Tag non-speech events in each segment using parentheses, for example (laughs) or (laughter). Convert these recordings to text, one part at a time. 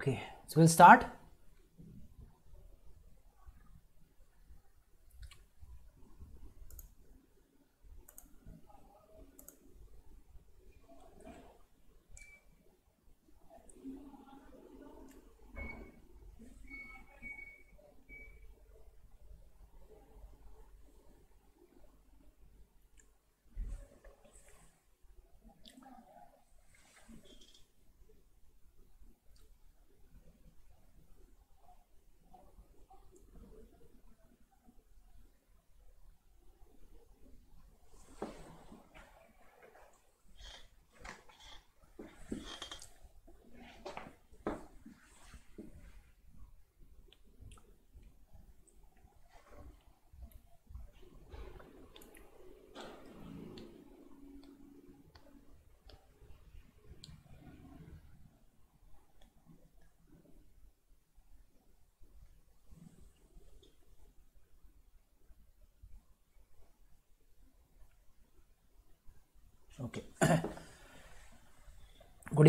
okay so we'll start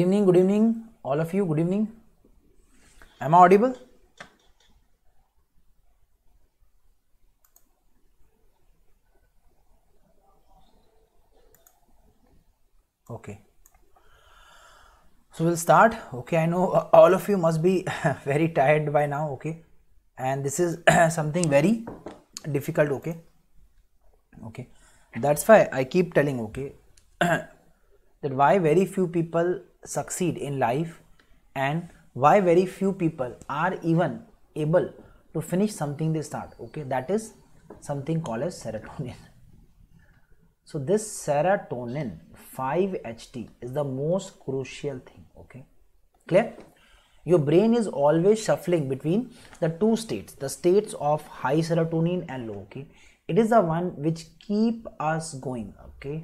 evening good evening all of you good evening am i audible okay so we'll start okay i know uh, all of you must be (laughs) very tired by now okay and this is (clears throat) something very difficult okay okay that's why i keep telling okay (clears throat) that why very few people succeed in life and why very few people are even able to finish something they start okay that is something called as serotonin (laughs) so this serotonin 5ht is the most crucial thing okay clear your brain is always shuffling between the two states the states of high serotonin and low okay it is the one which keep us going okay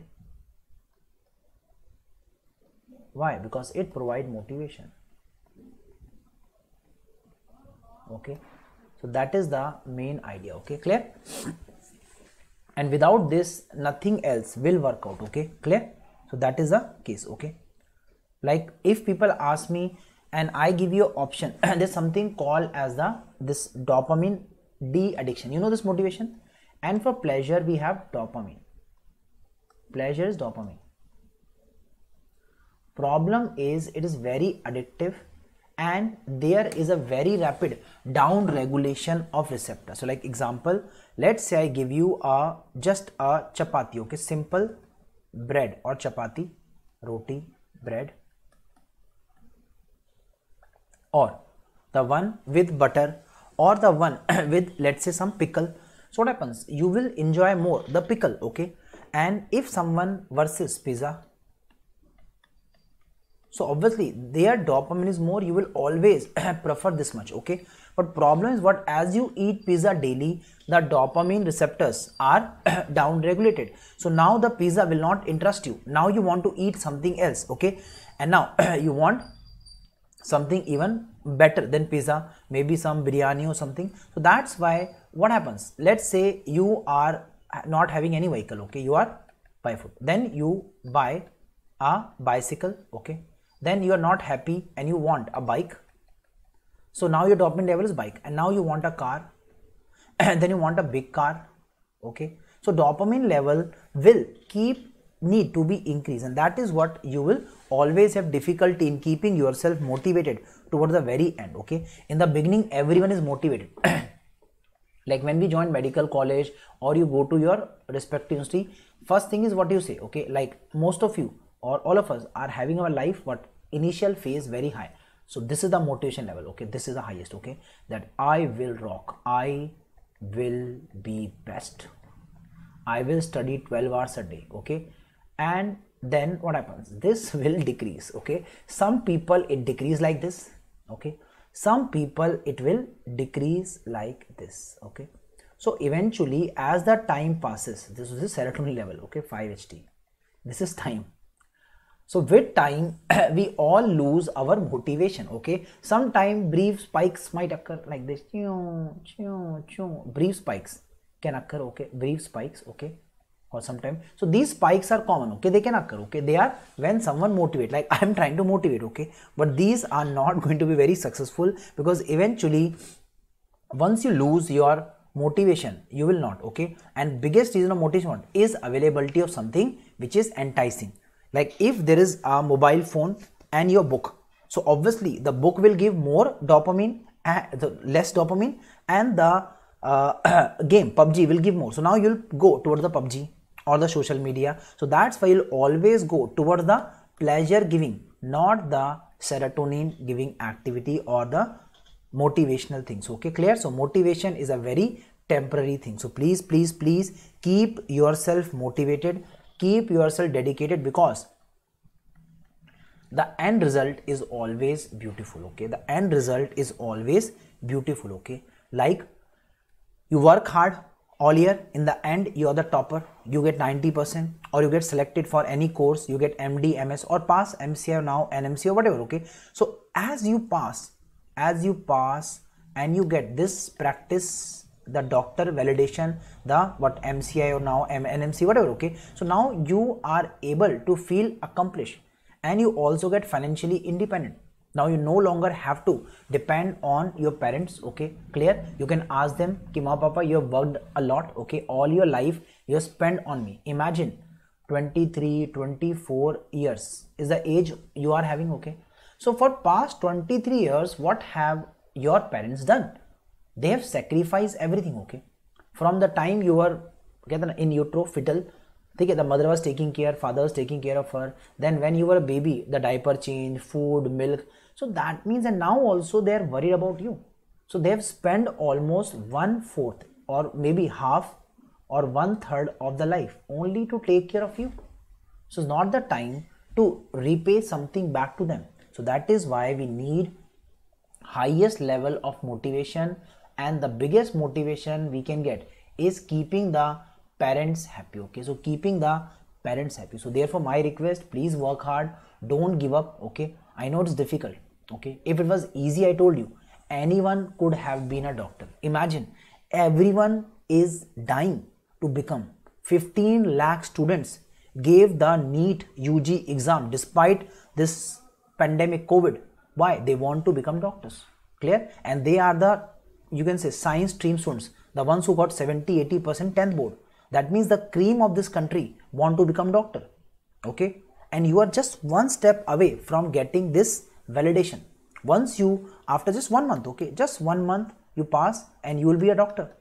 why because it provide motivation okay so that is the main idea okay clear and without this nothing else will work out okay clear so that is the case okay like if people ask me and i give you option (clears throat) there's something called as the this dopamine d addiction you know this motivation and for pleasure we have dopamine pleasure is dopamine problem is it is very addictive and there is a very rapid down regulation of receptor so like example let's say i give you a just a chapati okay simple bread or chapati roti bread or the one with butter or the one (clears throat) with let's say some pickle so what happens you will enjoy more the pickle okay and if someone versus pizza so obviously their dopamine is more you will always (clears throat) prefer this much okay but problem is what as you eat pizza daily the dopamine receptors are (clears throat) downregulated. so now the pizza will not interest you now you want to eat something else okay and now (clears throat) you want something even better than pizza maybe some biryani or something so that's why what happens let's say you are not having any vehicle okay you are by foot then you buy a bicycle okay then you are not happy and you want a bike so now your dopamine level is bike and now you want a car (clears throat) and then you want a big car okay so dopamine level will keep need to be increased and that is what you will always have difficulty in keeping yourself motivated towards the very end okay in the beginning everyone is motivated (clears throat) like when we join medical college or you go to your respective university first thing is what you say okay like most of you or all of us are having our life what initial phase very high so this is the motivation level okay this is the highest okay that i will rock i will be best i will study 12 hours a day okay and then what happens this (laughs) will decrease okay some people it decrease like this okay some people it will decrease like this okay so eventually as the time passes this is the serotonin level okay 5ht this is (laughs) time so with time, (clears throat) we all lose our motivation. Okay. Sometimes brief spikes might occur like this. Brief spikes can occur. Okay. Brief spikes. Okay. Or sometimes. So these spikes are common. Okay. They can occur. Okay. They are when someone motivate. Like (laughs) I am trying to motivate. Okay. But these are not (laughs) going to be very successful because eventually, once you lose your motivation you will not okay and biggest reason of motivation is availability of something which is enticing like if there is a mobile phone and your book so obviously the book will give more dopamine the less dopamine and the uh, (clears throat) game PUBG will give more. So now you'll go towards the PUBG or the social media. So that's why you'll always go towards the pleasure giving, not the serotonin giving activity or the motivational things. Okay, clear? So motivation is a very temporary thing. So please, please, please keep yourself motivated keep yourself dedicated because the end result is always beautiful okay the end result is always beautiful okay like you work hard all year in the end you are the topper you get 90% or you get selected for any course you get md ms or pass mci now nmc or whatever okay so as you pass as you pass and you get this practice the doctor validation the what mci or now MNMC, whatever okay so now you are able to feel accomplished and you also get financially independent now you no longer have to depend on your parents okay clear you can ask them ki ma papa you have worked a lot okay all your life you have spent on me imagine 23 24 years is the age you are having okay so for past 23 years what have your parents done they have sacrificed everything okay from the time you were कहते ना इन utero fetal ठीक है the mother was taking care father was taking care of her then when you are baby the diaper change food milk so that means and now also they are worried about you so they have spend almost one fourth और may be half और one third of the life only to take care of you so is not the time to repay something back to them so that is why we need highest level of motivation and the biggest motivation we can get is keeping the parents happy okay so keeping the parents happy so therefore my request please work hard don't give up okay i know it's difficult okay if it was easy i told you anyone could have been a doctor imagine everyone is dying to become 15 lakh students gave the neat ug exam despite this pandemic covid why they want to become doctors clear and they are the you can say science stream students, the ones who got 70, 80 percent 10th board. That means the cream of this country want to become doctor. Okay, and you are just one step away from getting this validation. Once you, after just one month, okay, just one month, you pass and you will be a doctor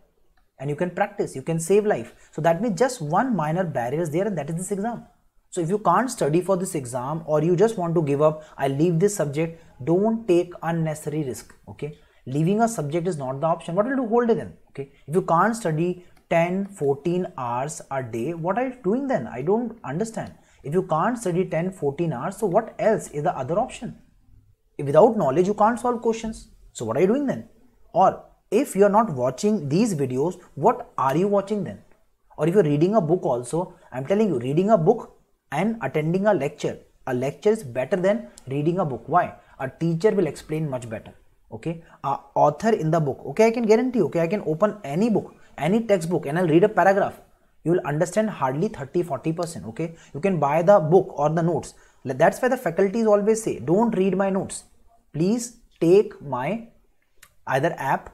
and you can practice you can save life so that means just one minor barrier is there and that is this exam so if you can't study for this exam or you just want to give up i leave this subject don't take unnecessary risk okay leaving a subject is not the option what will do hold it then okay if you can't study 10 14 hours a day what are you doing then i don't understand if you can't study 10 14 hours so what else is the other option if without knowledge you can't solve questions so what are you doing then or if you are not watching these videos what are you watching then or if you're reading a book also i'm telling you reading a book and attending a lecture a lecture is better than reading a book why a teacher will explain much better okay uh, author in the book okay i can guarantee okay i can open any book any textbook and i'll read a paragraph you will understand hardly 30 40 percent okay you can buy the book or the notes that's why the faculties always say don't read my notes please take my either app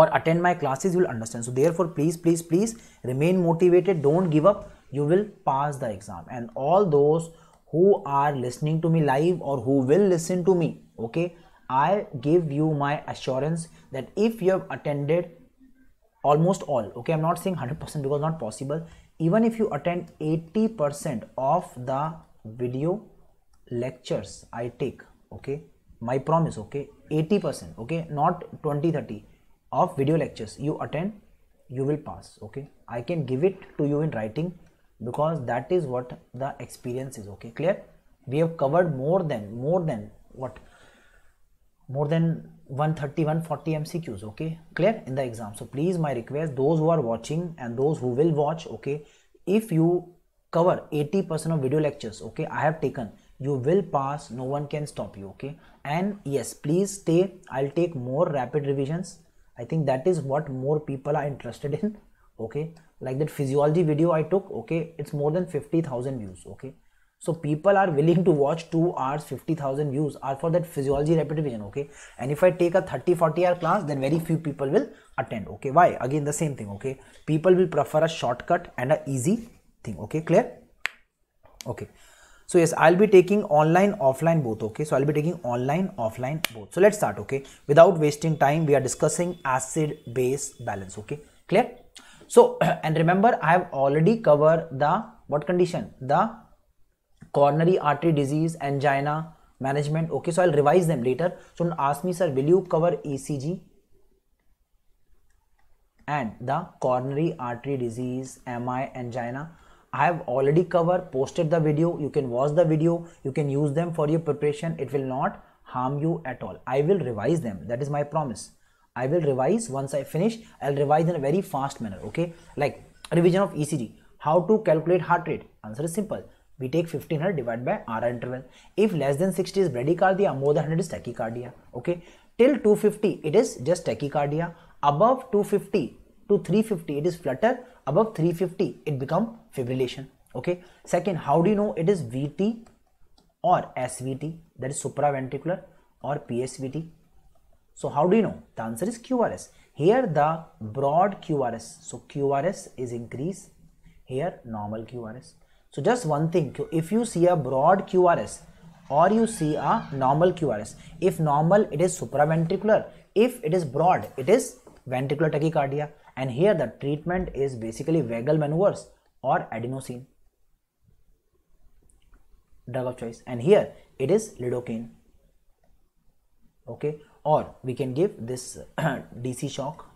or attend my classes you will understand so therefore please please please remain motivated don't give up you will pass the exam and all those who are listening to me live or who will listen to me okay I give you my assurance that if you have attended almost all, okay, I'm not saying 100% because not possible. Even if you attend 80% of the video lectures I take, okay, my promise, okay, 80%, okay, not 20, 30 of video lectures you attend, you will pass, okay. I can give it to you in writing because that is what the experience is, okay, clear? We have covered more than, more than what more than 130 140 mcqs okay clear in the exam so please my request those who are watching and those who will watch okay if you cover 80 percent of video lectures okay i have taken you will pass no one can stop you okay and yes please stay i'll take more rapid revisions i think that is what more people are interested in okay like that physiology video i took okay it's more than 50000 views okay so people are willing to watch 2 hours 50,000 views are for that physiology repetition okay and if I take a 30 40 hour class then very few people will attend okay why again the same thing okay people will prefer a shortcut and a easy thing okay clear okay so yes I'll be taking online offline both okay so I'll be taking online offline both so let's start okay without wasting time we are discussing acid base balance okay clear so (clears throat) and remember I have already covered the what condition the coronary artery disease, angina, management. Okay, so I'll revise them later. So ask me, sir, will you cover ECG and the coronary artery disease, MI, angina? I have already covered, posted the video. You can watch the video. You can use them for your preparation. It will not harm you at all. I will revise them. That is my promise. I will revise once I finish. I'll revise in a very fast manner. Okay, like revision of ECG. How to calculate heart rate? Answer is simple. We take 1500 divided by R interval. If less than 60 is bradycardia, more than 100 is tachycardia. Okay. Till 250, it is just tachycardia. Above 250 to 350, it is flutter. Above 350, it become fibrillation. Okay. Second, how do you know it is VT or SVT? That is supraventricular or PSVT. So how do you know? The answer is QRS. Here the broad QRS. So QRS is increase. Here normal QRS. So just one thing, if you see a broad QRS or you see a normal QRS, if normal it is supraventricular, if it is broad it is ventricular tachycardia and here the treatment is basically vagal maneuvers or adenosine drug of choice and here it is lidocaine okay or we can give this (clears throat) dc shock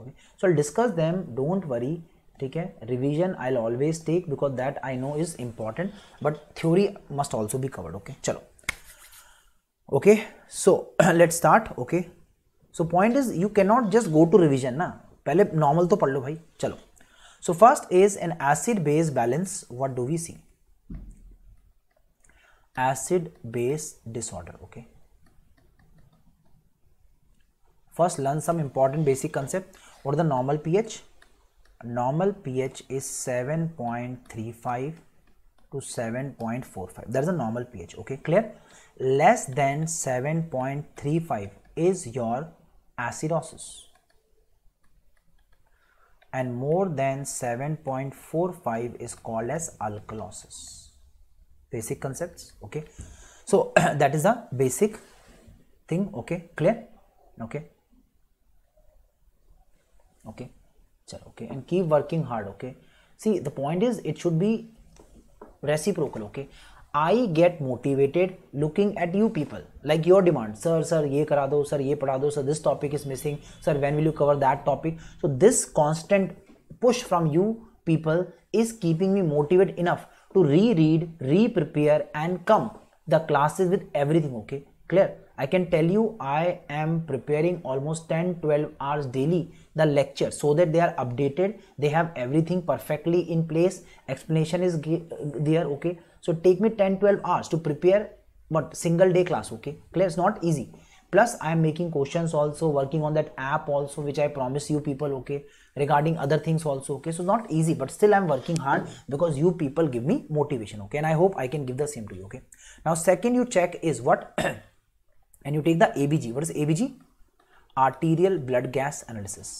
okay so i'll discuss them don't worry ठीक है revision I always take because that I know is important but theory must also be covered okay चलो okay so let start okay so point is you can not just go to revision ना पहले normal तो पढ़ लो भाई चलो so first is an acid base balance what do we see acid base disorder okay first learn some important basic concept और the normal P H normal pH is 7.35 to 7.45 that is a normal pH okay clear less than 7.35 is your acidosis and more than 7.45 is called as alkalosis basic concepts okay so (clears throat) that is the basic thing okay clear okay okay okay and keep working hard okay see the point is it should be reciprocal okay I get motivated looking at you people like your demand sir sir ye kara do sir ye pada do sir this topic is missing sir when will you cover that topic so this constant push from you people is keeping me motivated enough to reread re-prepare and come the classes with everything okay clear I can tell you I am preparing almost 10 12 hours daily the lecture so that they are updated they have everything perfectly in place explanation is there okay so take me 10 12 hours to prepare but single day class okay clear it's not easy plus i am making questions also working on that app also which i promise you people okay regarding other things also okay so not easy but still i'm working hard because you people give me motivation okay and i hope i can give the same to you okay now second you check is what (clears throat) and you take the ABG. What is ABG? Arterial blood gas analysis.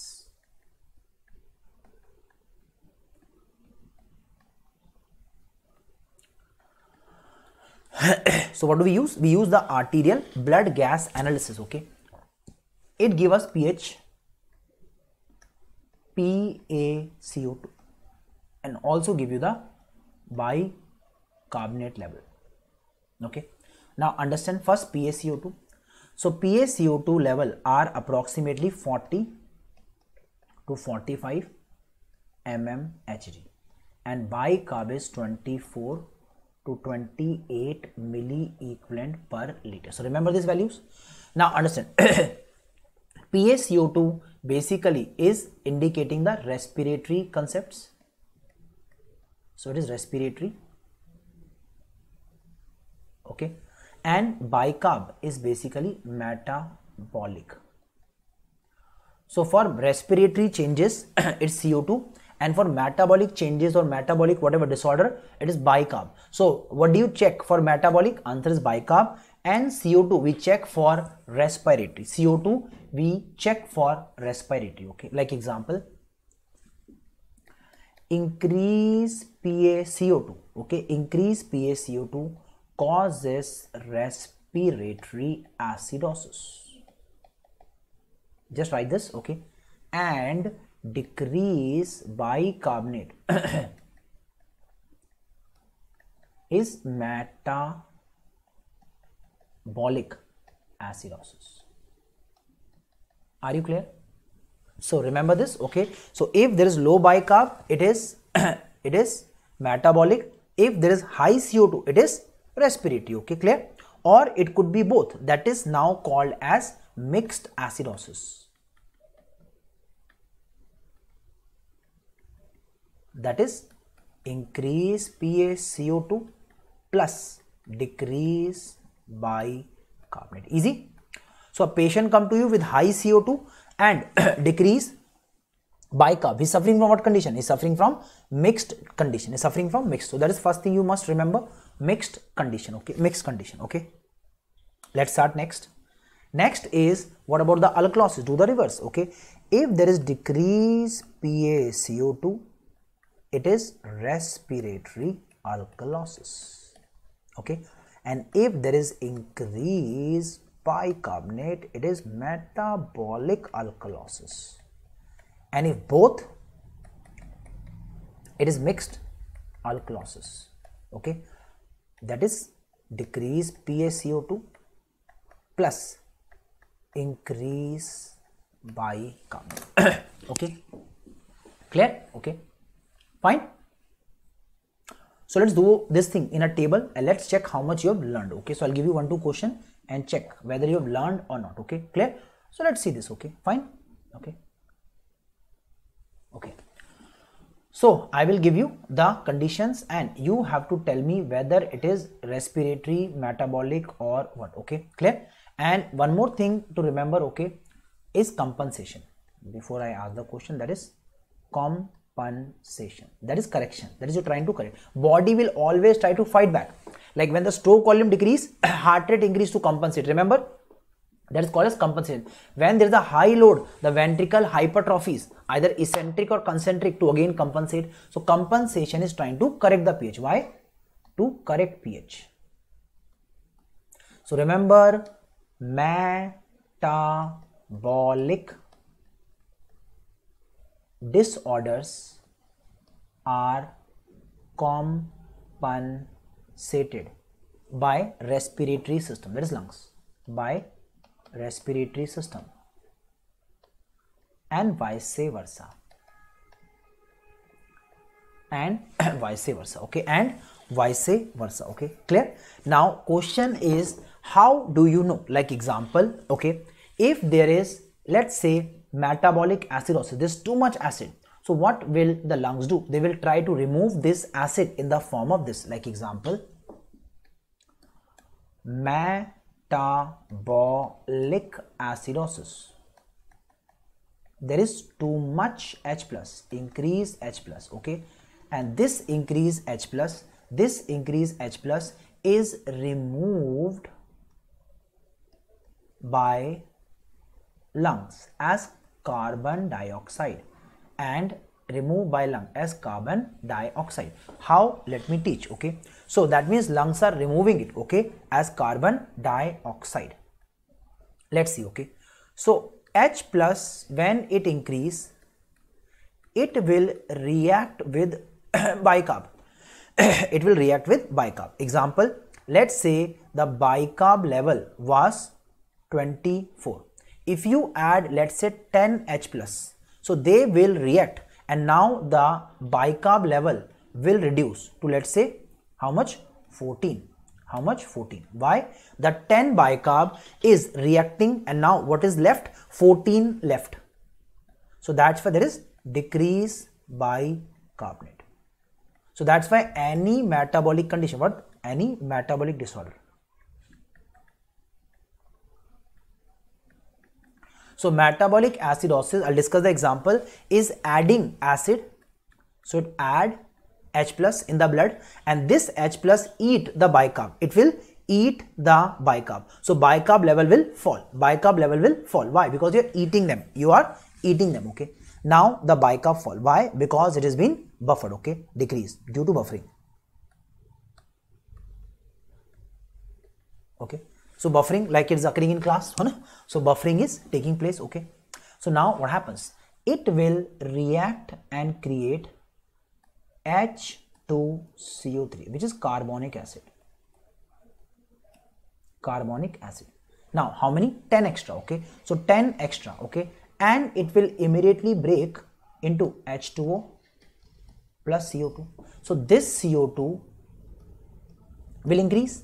(coughs) so what do we use? We use the arterial blood gas analysis. Okay, it gives us pH, PaCO2, and also give you the bicarbonate level. Okay, now understand first PaCO2 so PaCO 2 level are approximately 40 to 45 mmHg and bicarb is 24 to 28 milliequivalent per liter. So remember these values. Now understand PaCO (coughs) 2 basically is indicating the respiratory concepts. So it is respiratory. Okay and bicarb is basically metabolic. So for respiratory changes (clears throat) it's CO2 and for metabolic changes or metabolic whatever disorder it is bicarb. So what do you check for metabolic? Answer is bicarb and CO2 we check for respiratory. CO2 we check for respiratory okay like example increase PaCO2 okay increase PaCO2 causes respiratory acidosis. Just write this, okay? And decrease bicarbonate (clears throat) is metabolic acidosis. Are you clear? So remember this, okay? So if there is low bicarb, it is (clears throat) it is metabolic. If there is high CO2, it is respiratory okay clear or it could be both that is now called as mixed acidosis that is increase pH CO2 plus decrease bicarbonate easy so a patient come to you with high CO2 and (clears throat) decrease bicarb he's suffering from what condition he's suffering from mixed condition he's suffering from mixed so that is first thing you must remember mixed condition okay mixed condition okay let's start next next is what about the alkalosis do the reverse okay if there is decrease PaCO it is respiratory alkalosis okay and if there is increase bicarbonate it is metabolic alkalosis and if both it is mixed alkalosis okay that is decrease PaCO2 plus increase by carbon (coughs) okay clear okay fine so let's do this thing in a table and let's check how much you have learned okay so i'll give you one two question and check whether you have learned or not okay clear so let's see this okay fine okay okay so I will give you the conditions and you have to tell me whether it is respiratory, metabolic or what. Okay, clear? And one more thing to remember, okay, is compensation. Before I ask the question, that is compensation. That is correction. That is you trying to correct. Body will always try to fight back. Like when the stroke volume decrease, (clears throat) heart rate increase to compensate. Remember, that is called as compensation when there is a high load the ventricle hypertrophies either eccentric or concentric to again compensate so compensation is trying to correct the ph why to correct ph so remember metabolic disorders are compensated by respiratory system that is lungs by respiratory system and vice versa and (coughs) vice versa okay and vice versa okay clear now question is how do you know like example okay if there is let's say metabolic acidosis there's too much acid so what will the lungs do they will try to remove this acid in the form of this like example ma metabolic acidosis there is too much H plus increase H plus okay and this increase H plus this increase H plus is removed by lungs as carbon dioxide and Remove by lung as carbon dioxide how let me teach okay so that means lungs are removing it okay as carbon dioxide let's see okay so h plus when it increase it will react with (coughs) bicarb (coughs) it will react with bicarb example let's say the bicarb level was 24 if you add let's say 10 h plus so they will react and now the bicarb level will reduce to let's say how much 14 how much 14 why the 10 bicarb is reacting and now what is left 14 left so that's why there is decrease bicarbonate so that's why any metabolic condition what any metabolic disorder So metabolic acidosis, I'll discuss the example, is adding acid. So it add H plus in the blood and this H plus eat the bicarb. It will eat the bicarb. So bicarb level will fall. Bicarb level will fall. Why? Because you're eating them. You are eating them. Okay. Now the bicarb fall. Why? Because it has been buffered. Okay. Decrease due to buffering. Okay. So buffering like it's occurring in class. So buffering is taking place. Okay. So now what happens? It will react and create H2CO3 which is carbonic acid. Carbonic acid. Now how many? 10 extra. Okay. So 10 extra. Okay. And it will immediately break into H2O plus CO2. So this CO2 will increase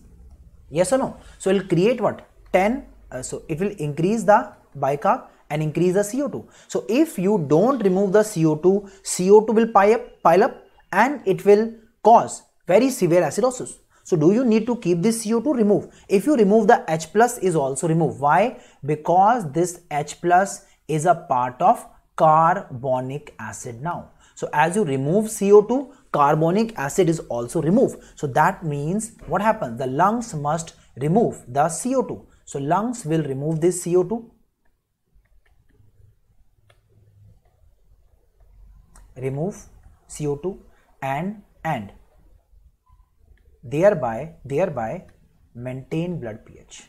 yes or no so it will create what 10 uh, so it will increase the bicarb and increase the CO2. So if you don't remove the CO2, CO2 will pile up, pile up and it will cause very severe acidosis. So do you need to keep this CO2 remove? If you remove the H plus is also removed. Why? Because this H plus is a part of carbonic acid now. So as you remove CO2, carbonic acid is also removed. So that means what happens? The lungs must remove the CO2. So lungs will remove this CO2. Remove CO2 and and thereby thereby maintain blood pH.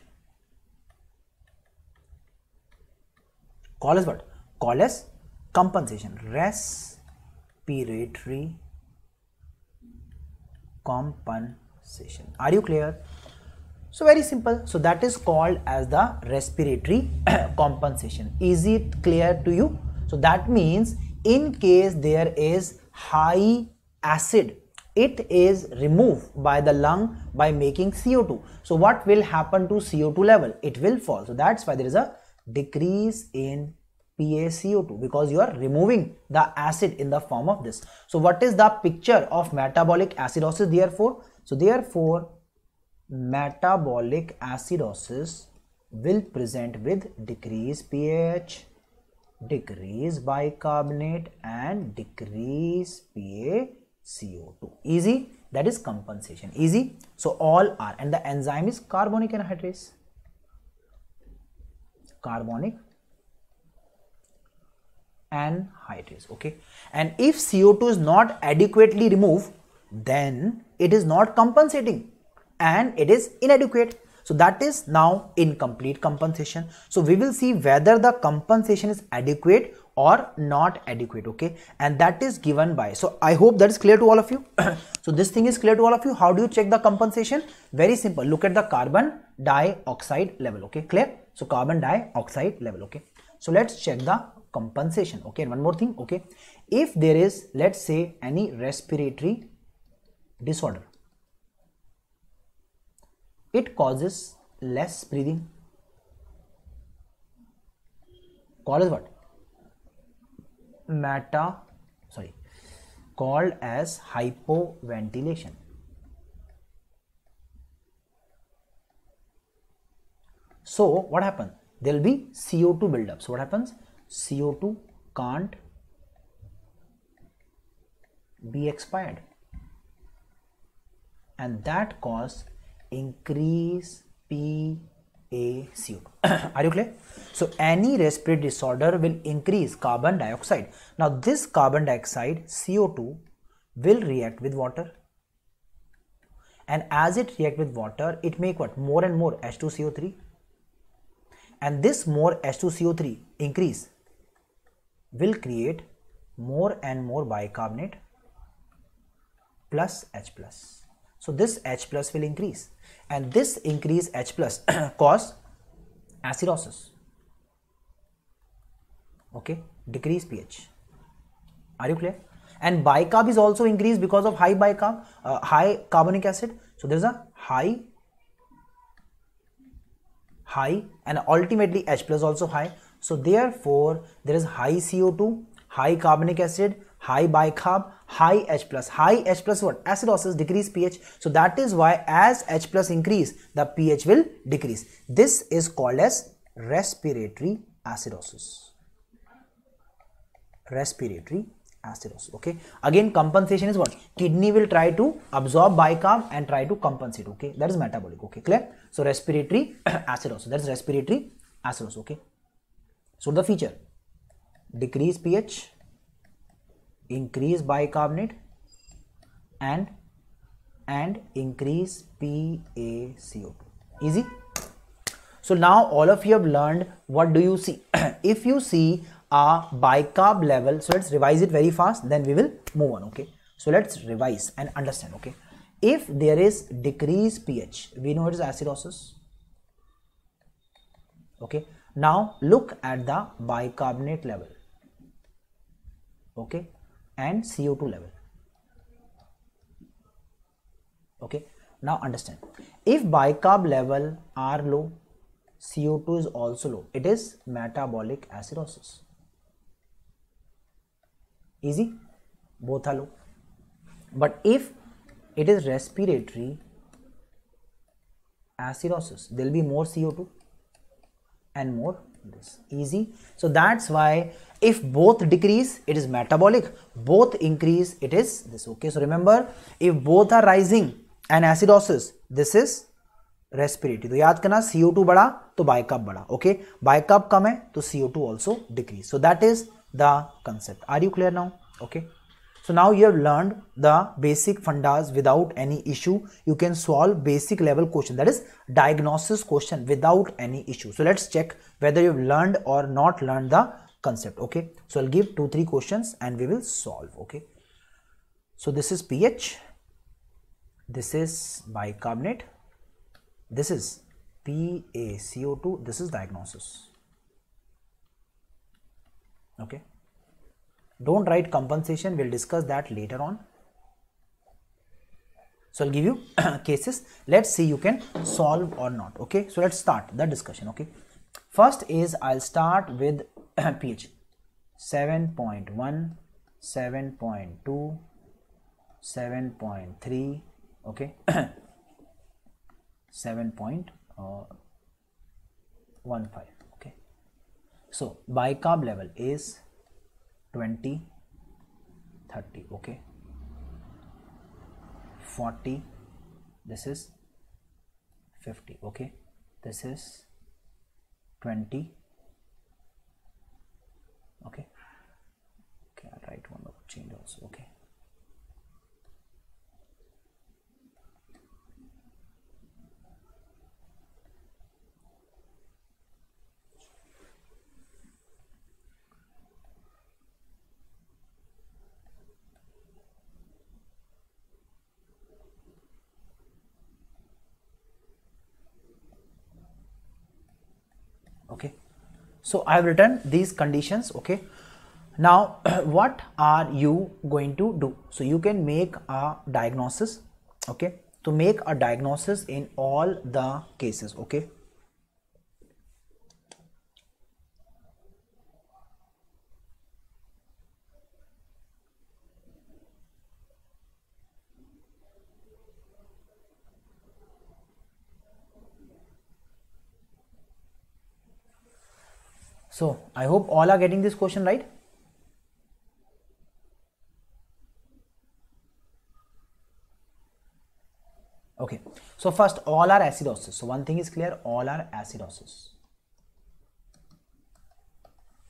Call as what? Call as compensation respiratory compensation are you clear so very simple so that is called as the respiratory (coughs) compensation is it clear to you so that means in case there is high acid it is removed by the lung by making CO2. So what will happen to CO2 level? It will fall. So that's why there is a decrease in PaCO2 because you are removing the acid in the form of this. So what is the picture of metabolic acidosis therefore? So therefore metabolic acidosis will present with decrease pH, decrease bicarbonate and decrease PaCO2. Easy? That is compensation. Easy? So all are and the enzyme is carbonic anhydrase. Carbonic anhydrase okay and if CO2 is not adequately removed then it is not compensating and it is inadequate so that is now incomplete compensation so we will see whether the compensation is adequate or not adequate okay and that is given by so i hope that is clear to all of you (coughs) so this thing is clear to all of you how do you check the compensation very simple look at the carbon dioxide level okay clear so carbon dioxide level okay so let's check the compensation. Okay, and one more thing. Okay, if there is, let's say, any respiratory disorder, it causes less breathing. Called as what? Meta, sorry, called as hypoventilation. So what happened? there will be CO2 buildup. So, what happens? CO2 can't be expired and that cause increase PaCO2. (coughs) Are you clear? So, any respiratory disorder will increase carbon dioxide. Now, this carbon dioxide CO2 will react with water and as it react with water it make what more and more H2CO3 and this more H2CO3 increase will create more and more bicarbonate plus H plus. So this H plus will increase and this increase H plus (coughs) cause acidosis. Okay, decrease pH. Are you clear? And bicarb is also increased because of high bicarb, uh, high carbonic acid. So there is a high high and ultimately H plus also high. So therefore there is high CO2, high carbonic acid, high bicarb, high H plus. High H plus what? Acidosis decrease pH. So that is why as H plus increase, the pH will decrease. This is called as respiratory acidosis. Respiratory acidosis okay again compensation is what kidney will try to absorb bicarb and try to compensate okay that is metabolic okay clear so respiratory (coughs) acidosis that is respiratory acidosis okay so the feature decrease ph increase bicarbonate and and increase PaCO2 easy so now all of you have learned what do you see (coughs) if you see our bicarb level so let's revise it very fast then we will move on okay so let's revise and understand okay if there is decreased ph we know it is acidosis okay now look at the bicarbonate level okay and co2 level okay now understand if bicarb level are low co2 is also low it is metabolic acidosis easy both are low but if it is respiratory acidosis there will be more co2 and more this easy so that's why if both decrease it is metabolic both increase it is this okay so remember if both are rising and acidosis this is respiratory तो याद करना CO2 बढ़ा तो बाइकअप बढ़ा okay बाइकअप कम है तो CO2 too also decrease so that is the concept are you clear now okay so now you have learned the basic fundas without any issue. You can solve basic level question that is diagnosis question without any issue. So let's check whether you've learned or not learned the concept. Okay. So I'll give two, three questions and we will solve. Okay. So this is pH. This is bicarbonate. This is PaCO2. This is diagnosis okay don't write compensation we'll discuss that later on so i'll give you (clears throat) cases let's see you can solve or not okay so let's start the discussion okay first is i'll start with (clears throat) ph 7.1 7.2 7.3 okay (clears throat) 7.15 so bicarb level is 20 30 okay 40 this is 50 okay this is 20 okay okay i'll write one more change also okay okay so i have written these conditions okay now (clears throat) what are you going to do so you can make a diagnosis okay to make a diagnosis in all the cases okay So I hope all are getting this question right. Okay, so first all are acidosis. So one thing is clear, all are acidosis.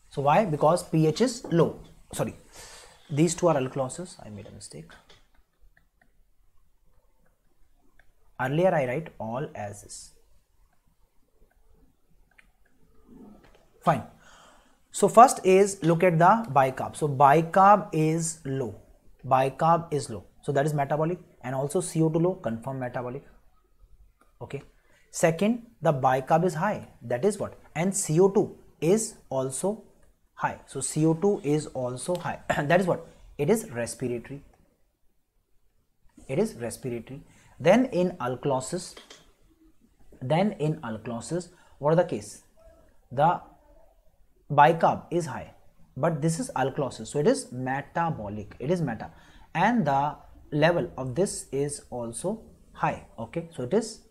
So why? Because pH is low. Sorry, these two are alkalosis. I made a mistake. Earlier I write all as is. Fine. So first is look at the bicarb. So bicarb is low. Bicarb is low. So that is metabolic and also CO2 low, confirmed metabolic. Okay. Second, the bicarb is high. That is what? And CO2 is also high. So CO2 is also high. (clears throat) that is what? It is respiratory. It is respiratory. Then in alkalosis, then in alkalosis, what are the case? The bicarb is high but this is alkalosis so it is metabolic it is meta and the level of this is also high okay so it is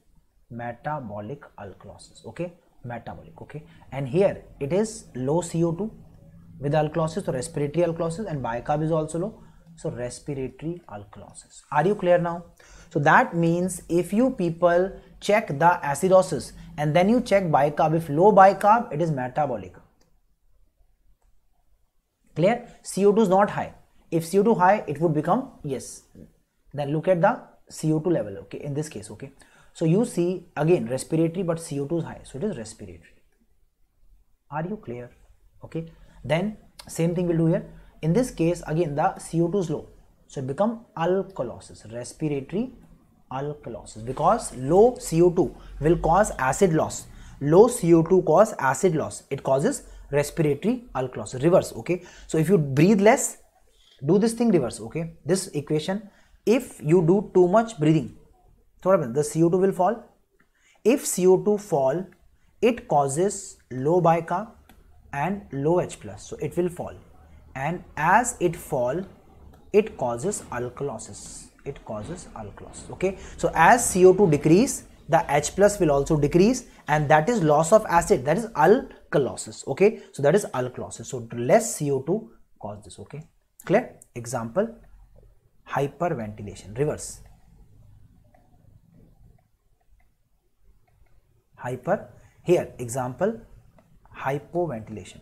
metabolic alkalosis okay metabolic okay and here it is low co2 with alkalosis so respiratory alkalosis and bicarb is also low so respiratory alkalosis are you clear now so that means if you people check the acidosis and then you check bicarb if low bicarb it is metabolic Clear? CO2 is not high. If CO2 high, it would become yes. Then look at the CO2 level, okay, in this case, okay. So you see again respiratory, but CO2 is high, so it is respiratory. Are you clear? Okay. Then same thing we'll do here. In this case, again the CO2 is low, so it become alkalosis, respiratory alkalosis, because low CO2 will cause acid loss. Low CO2 cause acid loss. It causes respiratory alkalosis reverse okay so if you breathe less do this thing reverse okay this equation if you do too much breathing the CO2 will fall if CO2 fall it causes low bica and low H plus so it will fall and as it fall it causes alkalosis it causes alkalosis okay so as CO2 decrease the H plus will also decrease and that is loss of acid that is alkalosis okay so that is alkalosis so less CO2 cause this okay clear example hyperventilation reverse hyper here example hypoventilation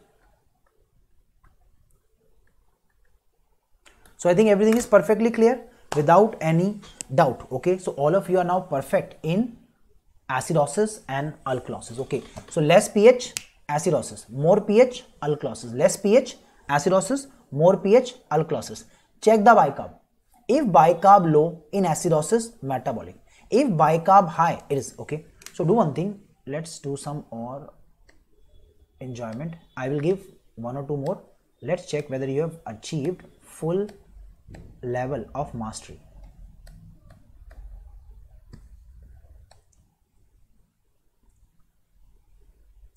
so I think everything is perfectly clear without any doubt okay so all of you are now perfect in acidosis and alkalosis okay so less ph acidosis more ph alkalosis less ph acidosis more ph alkalosis check the bicarb if bicarb low in acidosis metabolic if bicarb high it is okay so do one thing let's do some or enjoyment i will give one or two more let's check whether you have achieved full level of mastery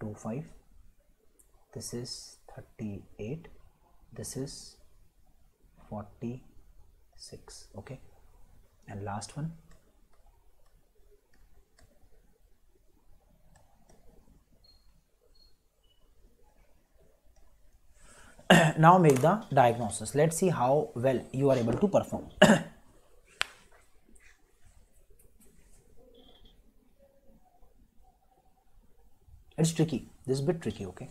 25 this is 38 this is 46 okay and last one (clears throat) now make the diagnosis let's see how well you are able to perform (clears throat) is tricky. This is a bit tricky, okay?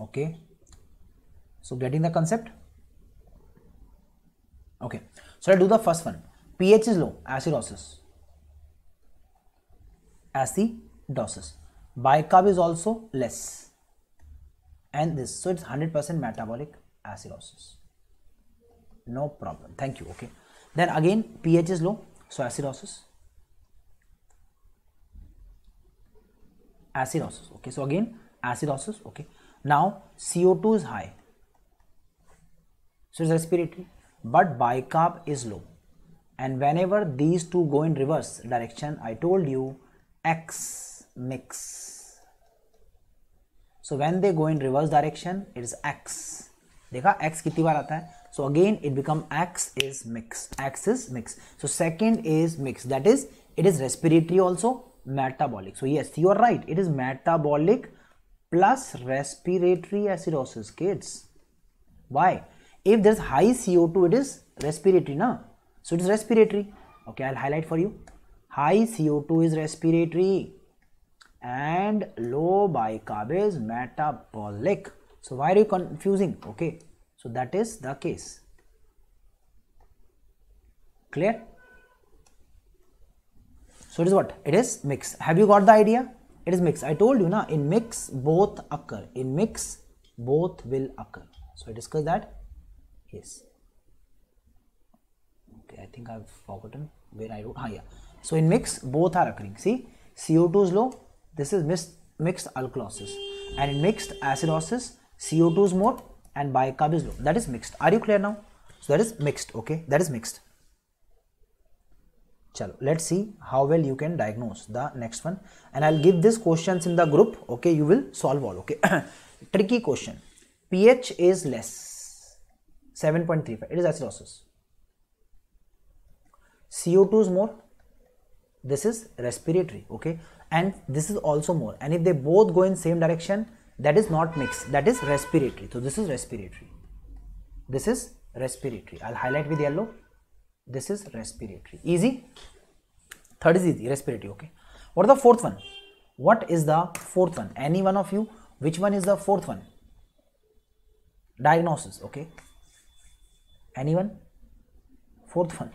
okay so getting the concept okay so i do the first one ph is low acidosis acidosis. Bicarb is also less and this so it's 100% metabolic acidosis. No problem. Thank you. Okay. Then again pH is low so acidosis. Acidosis. Okay. So again acidosis. Okay. Now CO2 is high so it's respiratory but bicarb is low and whenever these two go in reverse direction I told you x mix so when they go in reverse direction it is x देखा x कितनी बार आता है so again it become x is mix x is mix so second is mix that is it is respiratory also metabolic so yes you are right it is metabolic plus respiratory acidosis kids why if there's high co2 it is respiratory now so it is respiratory okay i'll highlight for you high CO2 is respiratory and low bicarb is metabolic. So why are you confusing? Okay, so that is the case. Clear? So it is what? It is mix. Have you got the idea? It is mix. I told you now in mix both occur. In mix both will occur. So I discussed that. Yes. Okay, I think I've forgotten where I wrote. Ah, yeah. So in mix, both are occurring. See, CO2 is low. This is mixed, mixed alkalosis. And in mixed acidosis, CO2 is more and bicarb is low. That is mixed. Are you clear now? So that is mixed. Okay, that is mixed. Chalo, let's see how well you can diagnose the next one. And I'll give these questions in the group. Okay, you will solve all. Okay, (clears throat) tricky question. pH is less 7.35. It is acidosis. CO2 is more this is respiratory okay and this is also more and if they both go in same direction that is not mixed that is respiratory so this is respiratory this is respiratory i'll highlight with yellow this is respiratory easy third is easy respiratory okay what the fourth one what is the fourth one any one of you which one is the fourth one diagnosis okay anyone fourth one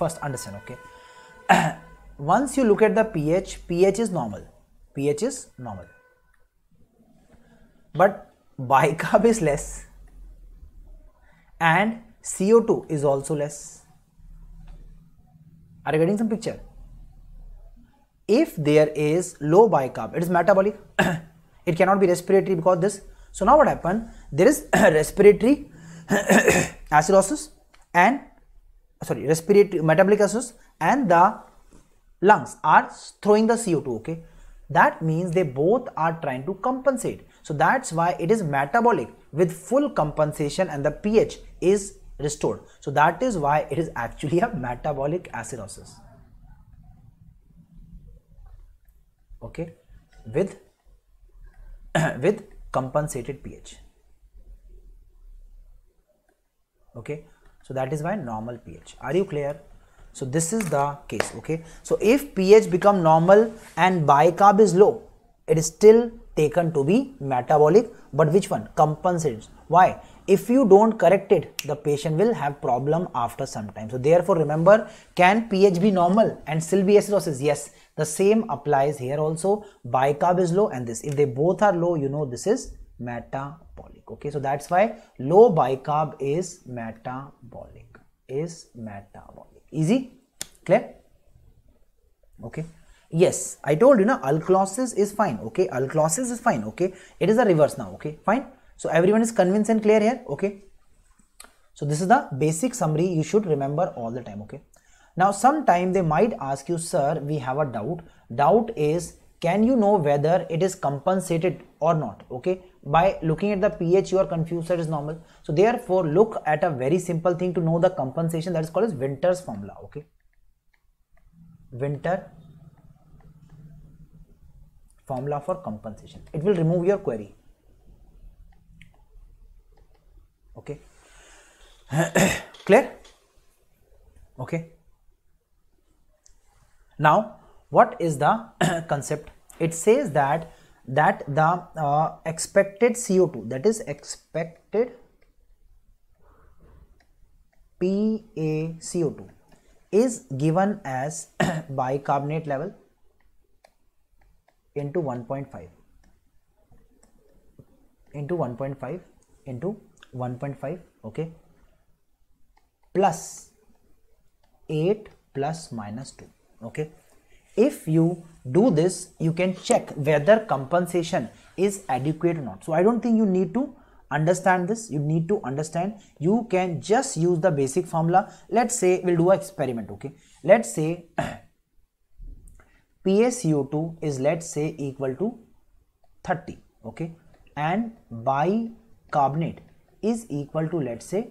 first understand okay (clears throat) once you look at the ph ph is normal ph is normal but bicarb is less and co2 is also less are you getting some picture if there is low bicarb it is metabolic (clears throat) it cannot be respiratory because this so now what happened there is (clears throat) respiratory acidosis and sorry respiratory metabolic acidosis and the lungs are throwing the CO2 okay that means they both are trying to compensate so that's why it is metabolic with full compensation and the pH is restored so that is why it is actually a metabolic acidosis okay with (coughs) with compensated pH okay so that is why normal pH. Are you clear? So this is the case, okay? So if pH become normal and bicarb is low, it is still taken to be metabolic, but which one? Compensates. Why? If you don't correct it, the patient will have problem after some time. So therefore remember, can pH be normal and still be acidosis? Yes. The same applies here also. Bicarb is low and this. If they both are low, you know this is metabolic okay so that's why low bicarb is metabolic is metabolic easy clear okay yes i told you now alkalosis is fine okay alkalosis is fine okay it is the reverse now okay fine so everyone is convinced and clear here okay so this is the basic summary you should remember all the time okay now sometime they might ask you sir we have a doubt doubt is can you know whether it is compensated or not okay by looking at the pH you are confused that is normal. So therefore look at a very simple thing to know the compensation that is called as Winter's formula. Okay. Winter formula for compensation. It will remove your query. Okay. (coughs) Clear? Okay. Now what is the (coughs) concept? It says that that the uh, expected CO2 that is expected PaCO2 is given as (coughs) bicarbonate level into 1.5 into 1.5 into 1.5 okay plus 8 plus minus 2 okay if you do this, you can check whether compensation is adequate or not. So I don't think you need to understand this. You need to understand. You can just use the basic formula. Let's say we'll do an experiment. Okay. Let's say (clears throat) PaCO2 is let's say equal to 30. Okay. And bicarbonate is equal to let's say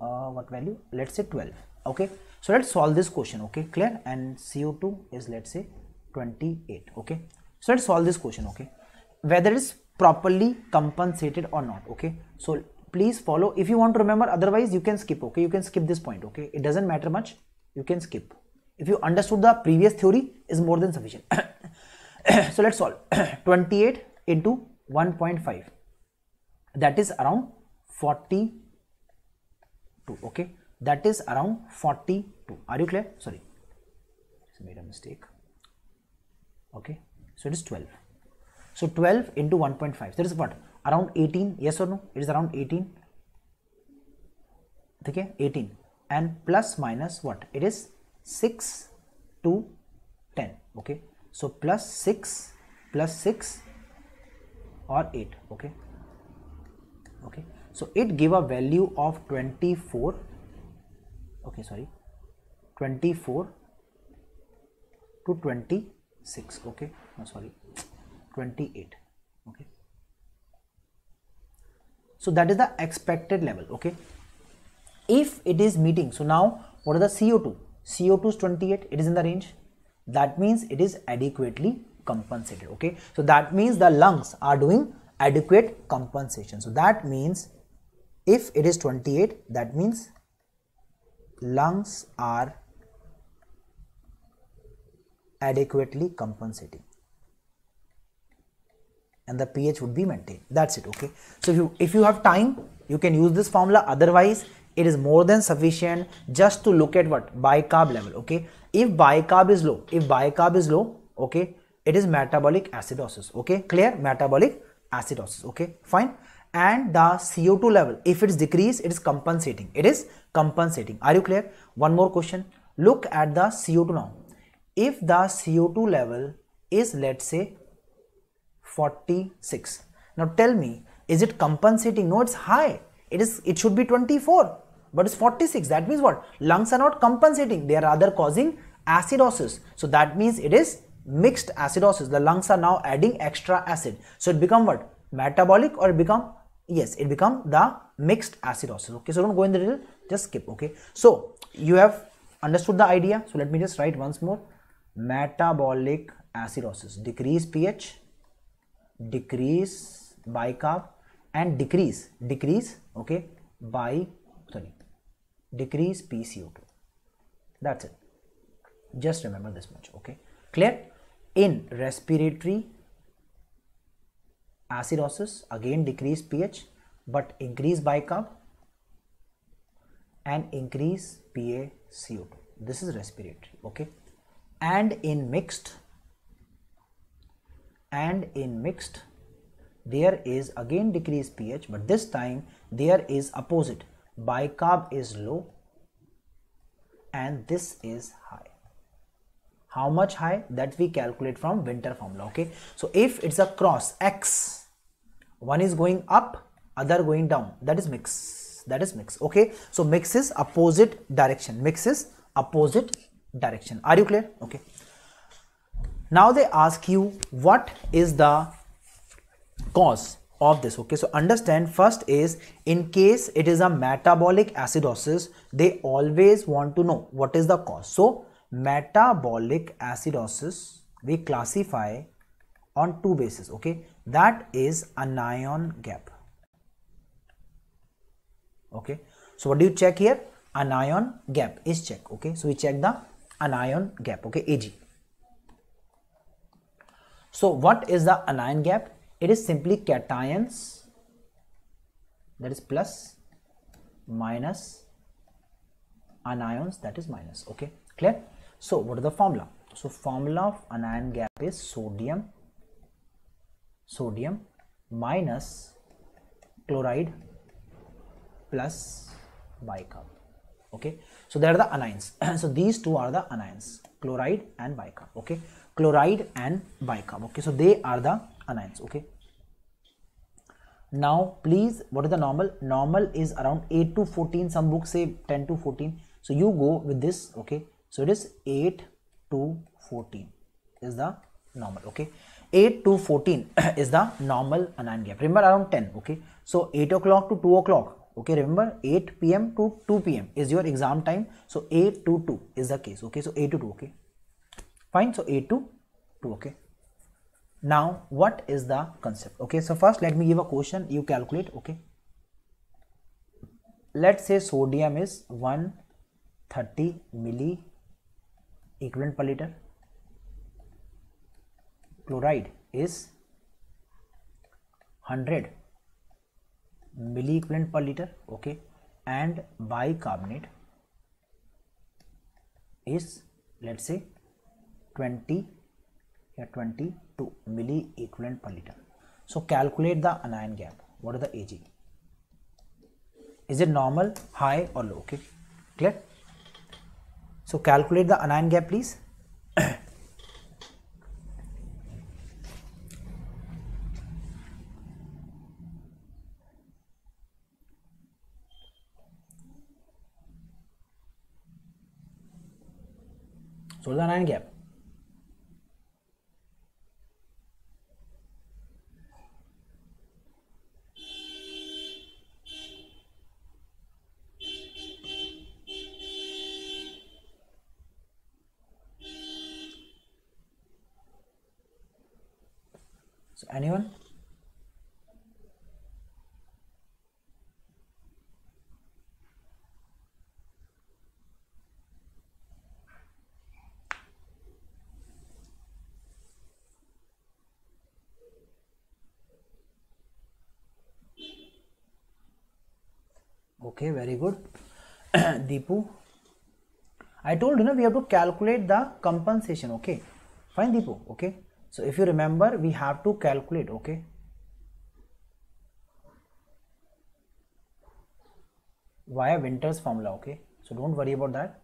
uh, what value? Let's say 12. Okay so let's solve this question okay clear and co2 is let's say 28 okay so let's solve this question okay whether it's properly compensated or not okay so please follow if you want to remember otherwise you can skip okay you can skip this point okay it doesn't matter much you can skip if you understood the previous theory is more than sufficient (coughs) so let's solve (coughs) 28 into 1.5 that is around 42 okay that is around 42 are you clear sorry I made a mistake okay so it is 12 so 12 into 1.5 that is what around 18 yes or no it is around 18 okay 18 and plus minus what it is 6 to 10 okay so plus 6 plus 6 or 8 okay okay so it give a value of 24 okay sorry 24 to 26 okay no sorry 28 okay so that is the expected level okay if it is meeting so now what are the co2 co2 is 28 it is in the range that means it is adequately compensated okay so that means the lungs are doing adequate compensation so that means if it is 28 that means lungs are adequately compensating and the pH would be maintained. That's it. Okay. So if you, if you have time, you can use this formula. Otherwise, it is more than sufficient just to look at what bicarb level. Okay. If bicarb is low, if bicarb is low, okay, it is metabolic acidosis. Okay. Clear metabolic acidosis. Okay. Fine and the CO2 level if it's decreased it is compensating it is compensating are you clear one more question look at the CO2 now if the CO2 level is let's say 46 now tell me is it compensating no it's high it is it should be 24 but it's 46 that means what lungs are not compensating they are rather causing acidosis so that means it is mixed acidosis the lungs are now adding extra acid so it become what metabolic or become yes it become the mixed acid oxidase okay so don't go in the detail just skip okay so you have understood the idea so let me just write once more metabolic acidosis decrease ph decrease bicarb and decrease decrease okay by sorry decrease pco2 that's it just remember this much okay clear in respiratory acidosis again decrease pH but increase bicarb and increase PaCO2 this is respiratory okay and in mixed and in mixed there is again decrease pH but this time there is opposite bicarb is low and this is high how much high that we calculate from winter formula okay so if it's a cross x one is going up other going down that is mix that is mix okay so mix is opposite direction mix is opposite direction are you clear okay now they ask you what is the cause of this okay so understand first is in case it is a metabolic acidosis they always want to know what is the cause so metabolic acidosis we classify on two bases okay that is anion gap okay so what do you check here anion gap is check okay so we check the anion gap okay ag so what is the anion gap it is simply cations that is plus minus anions that is minus okay clear so what is the formula so formula of anion gap is sodium sodium minus chloride plus bicarb okay so they are the anions (clears throat) so these two are the anions chloride and bicarb okay chloride and bicarb okay so they are the anions okay now please what is the normal normal is around 8 to 14 some books say 10 to 14 so you go with this okay so it is 8 to 14 is the normal okay 8 to 14 (clears throat) is the normal anion gap. Remember around 10, okay? So 8 o'clock to 2 o'clock, okay? Remember 8 p.m. to 2 p.m. is your exam time. So 8 to 2 is the case, okay? So 8 to 2, okay? Fine, so 8 to 2, okay? Now, what is the concept? Okay, so first let me give a question, you calculate, okay? Let's say sodium is 130 milli equivalent per liter chloride is 100 milliequivalent per liter okay and bicarbonate is let's say 20 or 22 milliequivalent per liter so calculate the anion gap what is the ag is it normal high or low okay clear so calculate the anion gap please for the NAND gap. So anyone? Okay very good Deepu I told ना we have to calculate the compensation okay fine Deepu okay so if you remember we have to calculate okay why winters formula okay so don't worry about that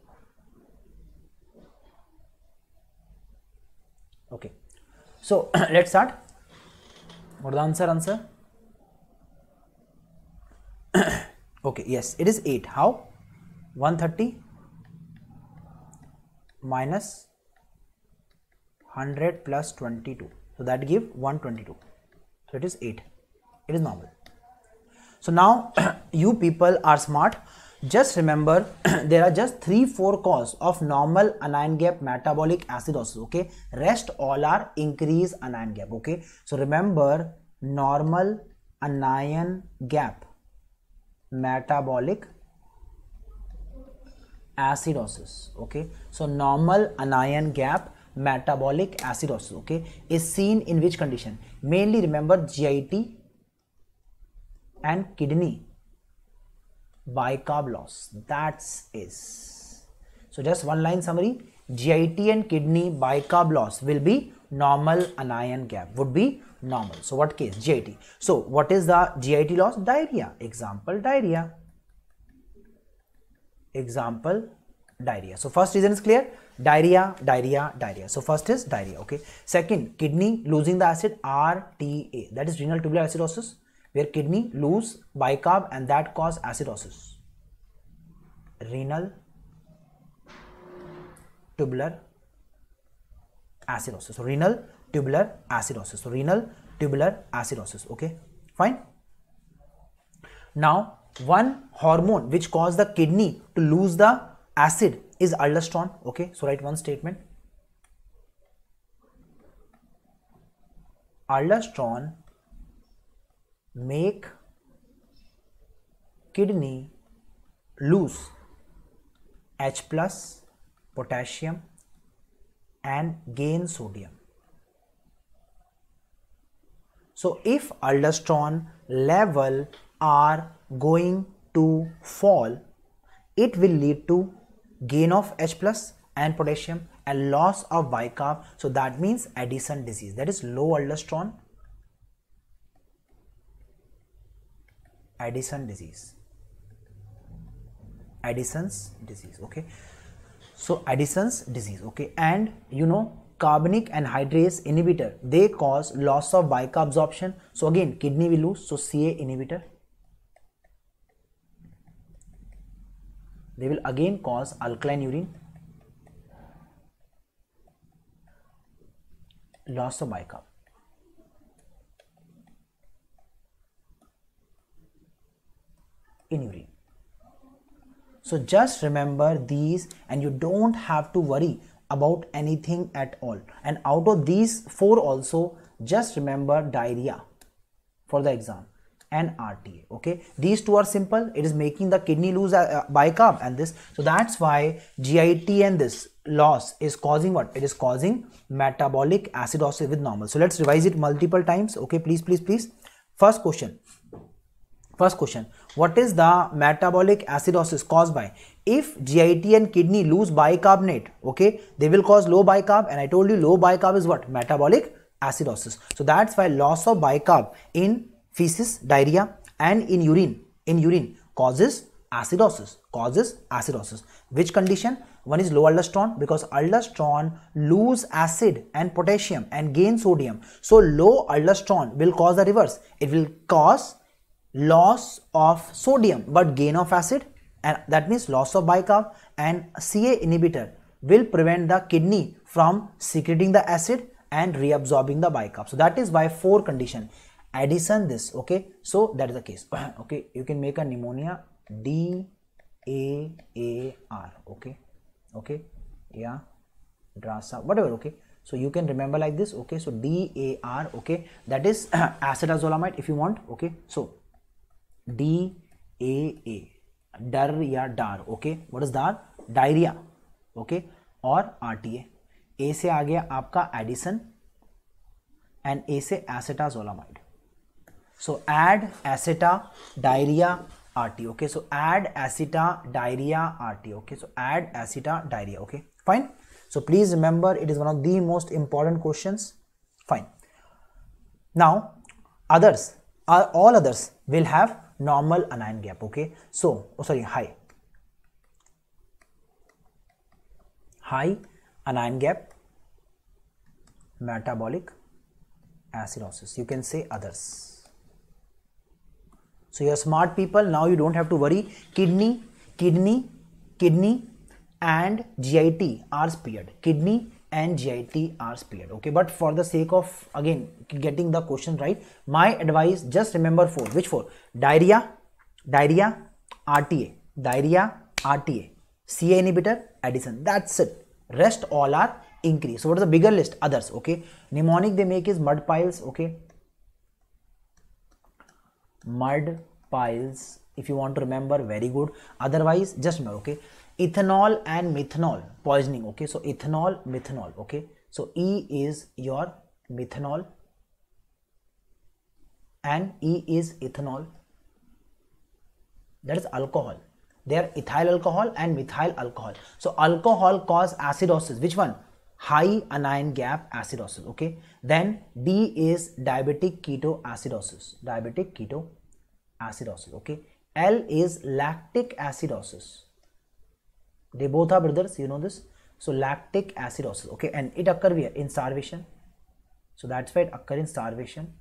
okay so let's start what the answer answer okay yes it is 8 how 130 minus 100 plus 22 so that give 122 so it is 8 it is normal so now (clears throat) you people are smart just remember (clears throat) there are just three four cause of normal anion gap metabolic acidosis okay rest all are increase anion gap okay so remember normal anion gap metabolic acidosis okay so normal anion gap metabolic acidosis okay is seen in which condition mainly remember git and kidney bicarb loss that's is so just one line summary git and kidney bicarb loss will be normal anion gap would be normal. So what case? GIT. So what is the GIT loss? Diarrhea. Example diarrhea. Example diarrhea. So first reason is clear. Diarrhea, diarrhea, diarrhea. So first is diarrhea. Okay. Second, kidney losing the acid RTA. That is renal tubular acidosis, where kidney lose bicarb and that cause acidosis. Renal tubular acidosis, So renal tubular acidosis, So renal tubular acidosis. Okay, fine. Now, one hormone which cause the kidney to lose the acid is aldosterone. Okay, so write one statement. Aldosterone make kidney lose H plus potassium and gain sodium. So if aldosterone level are going to fall, it will lead to gain of H plus and potassium and loss of bicarb. So that means Addison disease that is low aldosterone Addison disease. Addison's disease. Okay so addison's disease okay and you know carbonic anhydrase inhibitor they cause loss of bicarb so again kidney will lose so ca inhibitor they will again cause alkaline urine loss of bicarb in urine so just remember these and you don't have to worry about anything at all. And out of these four also, just remember diarrhea for the exam and RTA. Okay, these two are simple. It is making the kidney lose uh, uh, bicarb and this. So that's why GIT and this loss is causing what? It is causing metabolic acidosis with normal. So let's revise it multiple times. Okay, please, please, please. First question. First question. What is the metabolic acidosis caused by? If GIT and kidney lose bicarbonate, okay, they will cause low bicarb and I told you low bicarb is what? Metabolic acidosis. So that's why loss of bicarb in feces, diarrhea and in urine, in urine causes acidosis, causes acidosis. Which condition? One is low aldosterone because aldosterone lose acid and potassium and gain sodium. So low aldosterone will cause the reverse. It will cause loss of sodium but gain of acid and that means loss of bicarb and CA inhibitor will prevent the kidney from secreting the acid and reabsorbing the bicarb. So that is by four condition addition this okay so that is the case (coughs) okay you can make a pneumonia D A A R okay okay yeah DRASA whatever okay so you can remember like this okay so D A R okay that is (coughs) acetazolamide if you want okay so D A A डर या डार okay what is दार diarrhoea okay और R T A से आ गया आपका Addison and A से zolamide so add aceta diarrhoea R T okay so add aceta diarrhoea R T okay so add aceta diarrhoea okay fine so please remember it is one of the most important question fine now others all others will have normal anion gap okay so oh sorry high high anion gap metabolic acidosis you can say others so you're smart people now you don't have to worry kidney kidney kidney and git are spared kidney N G I T R speed okay but for the sake of again getting the question right my advice just remember four which four diarrhoea diarrhoea R T A diarrhoea R T A C N bitter Addison that's it rest all are increase what is the bigger list others okay mnemonic they make is mud piles okay mud piles if you want to remember very good otherwise just मै okay ethanol and methanol poisoning okay so ethanol methanol okay so e is your methanol and e is ethanol that is alcohol they are ethyl alcohol and methyl alcohol so alcohol cause acidosis which one high anion gap acidosis okay then d is diabetic ketoacidosis diabetic ketoacidosis okay l is lactic acidosis they both are brothers, you know this. So lactic acid also, okay, and it occur in starvation. So that's why it occur in starvation.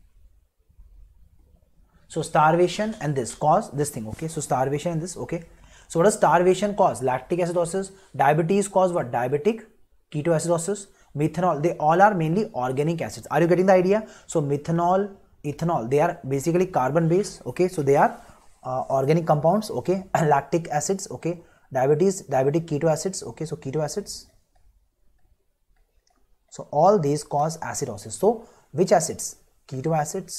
So starvation and this cause this thing, okay. So starvation and this, okay. So what does starvation cause? Lactic acidosis, diabetes cause what? Diabetic ketoacidosis, methanol, they all are mainly organic acids. Are you getting the idea? So methanol, ethanol, they are basically carbon based, okay. So they are uh, organic compounds, okay, and (coughs) lactic acids, okay. diabetes diabetic keto acids okay so keto acids so all these cause acidosis so which acids keto acids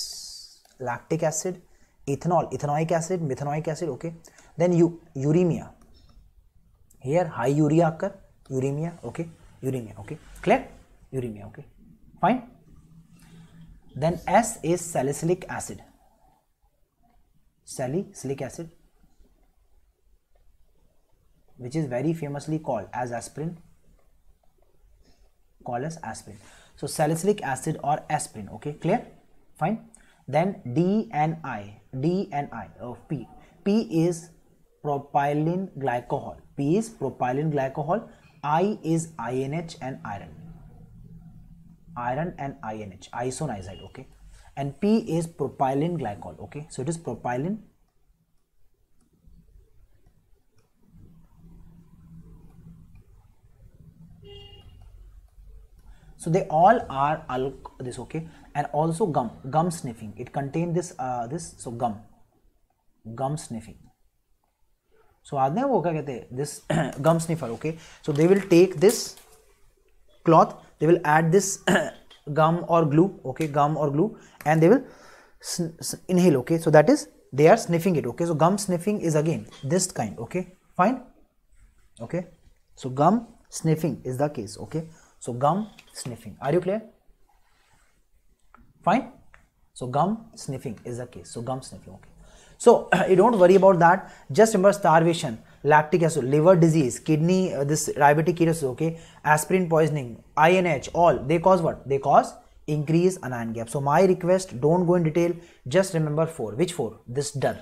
lactic acid ethanol ethanoic acid methanoic acid okay then you uremia here high urea occur uremia okay uremia okay clear uremia okay fine then s is salicylic acid salicylic acid which is very famously called as aspirin call as aspirin so salicylic acid or aspirin okay clear fine then D and I D and I of oh, P P is propylene glycol P is propylene glycol I is INH and iron iron and INH isonizide okay and P is propylene glycol okay so it is propylene so they all are alk this okay and also gum gum sniffing it contains this uh, this so gum gum sniffing so आते हैं this (clears throat) gum sniffer okay so they will take this cloth they will add this (clears throat) gum or glue okay gum or glue and they will inhale okay so that is they are sniffing it okay so gum sniffing is again this kind okay fine okay so gum sniffing is the case okay so gum sniffing. Are you clear? Fine. So gum sniffing is a case. So gum sniffing. Okay. So (clears throat) you don't worry about that. Just remember starvation, lactic acid, liver disease, kidney, uh, this diabetic ketosis, okay, aspirin poisoning, INH, all they cause what? They cause increase anion gap. So my request, don't go in detail. Just remember four. Which four? This dull.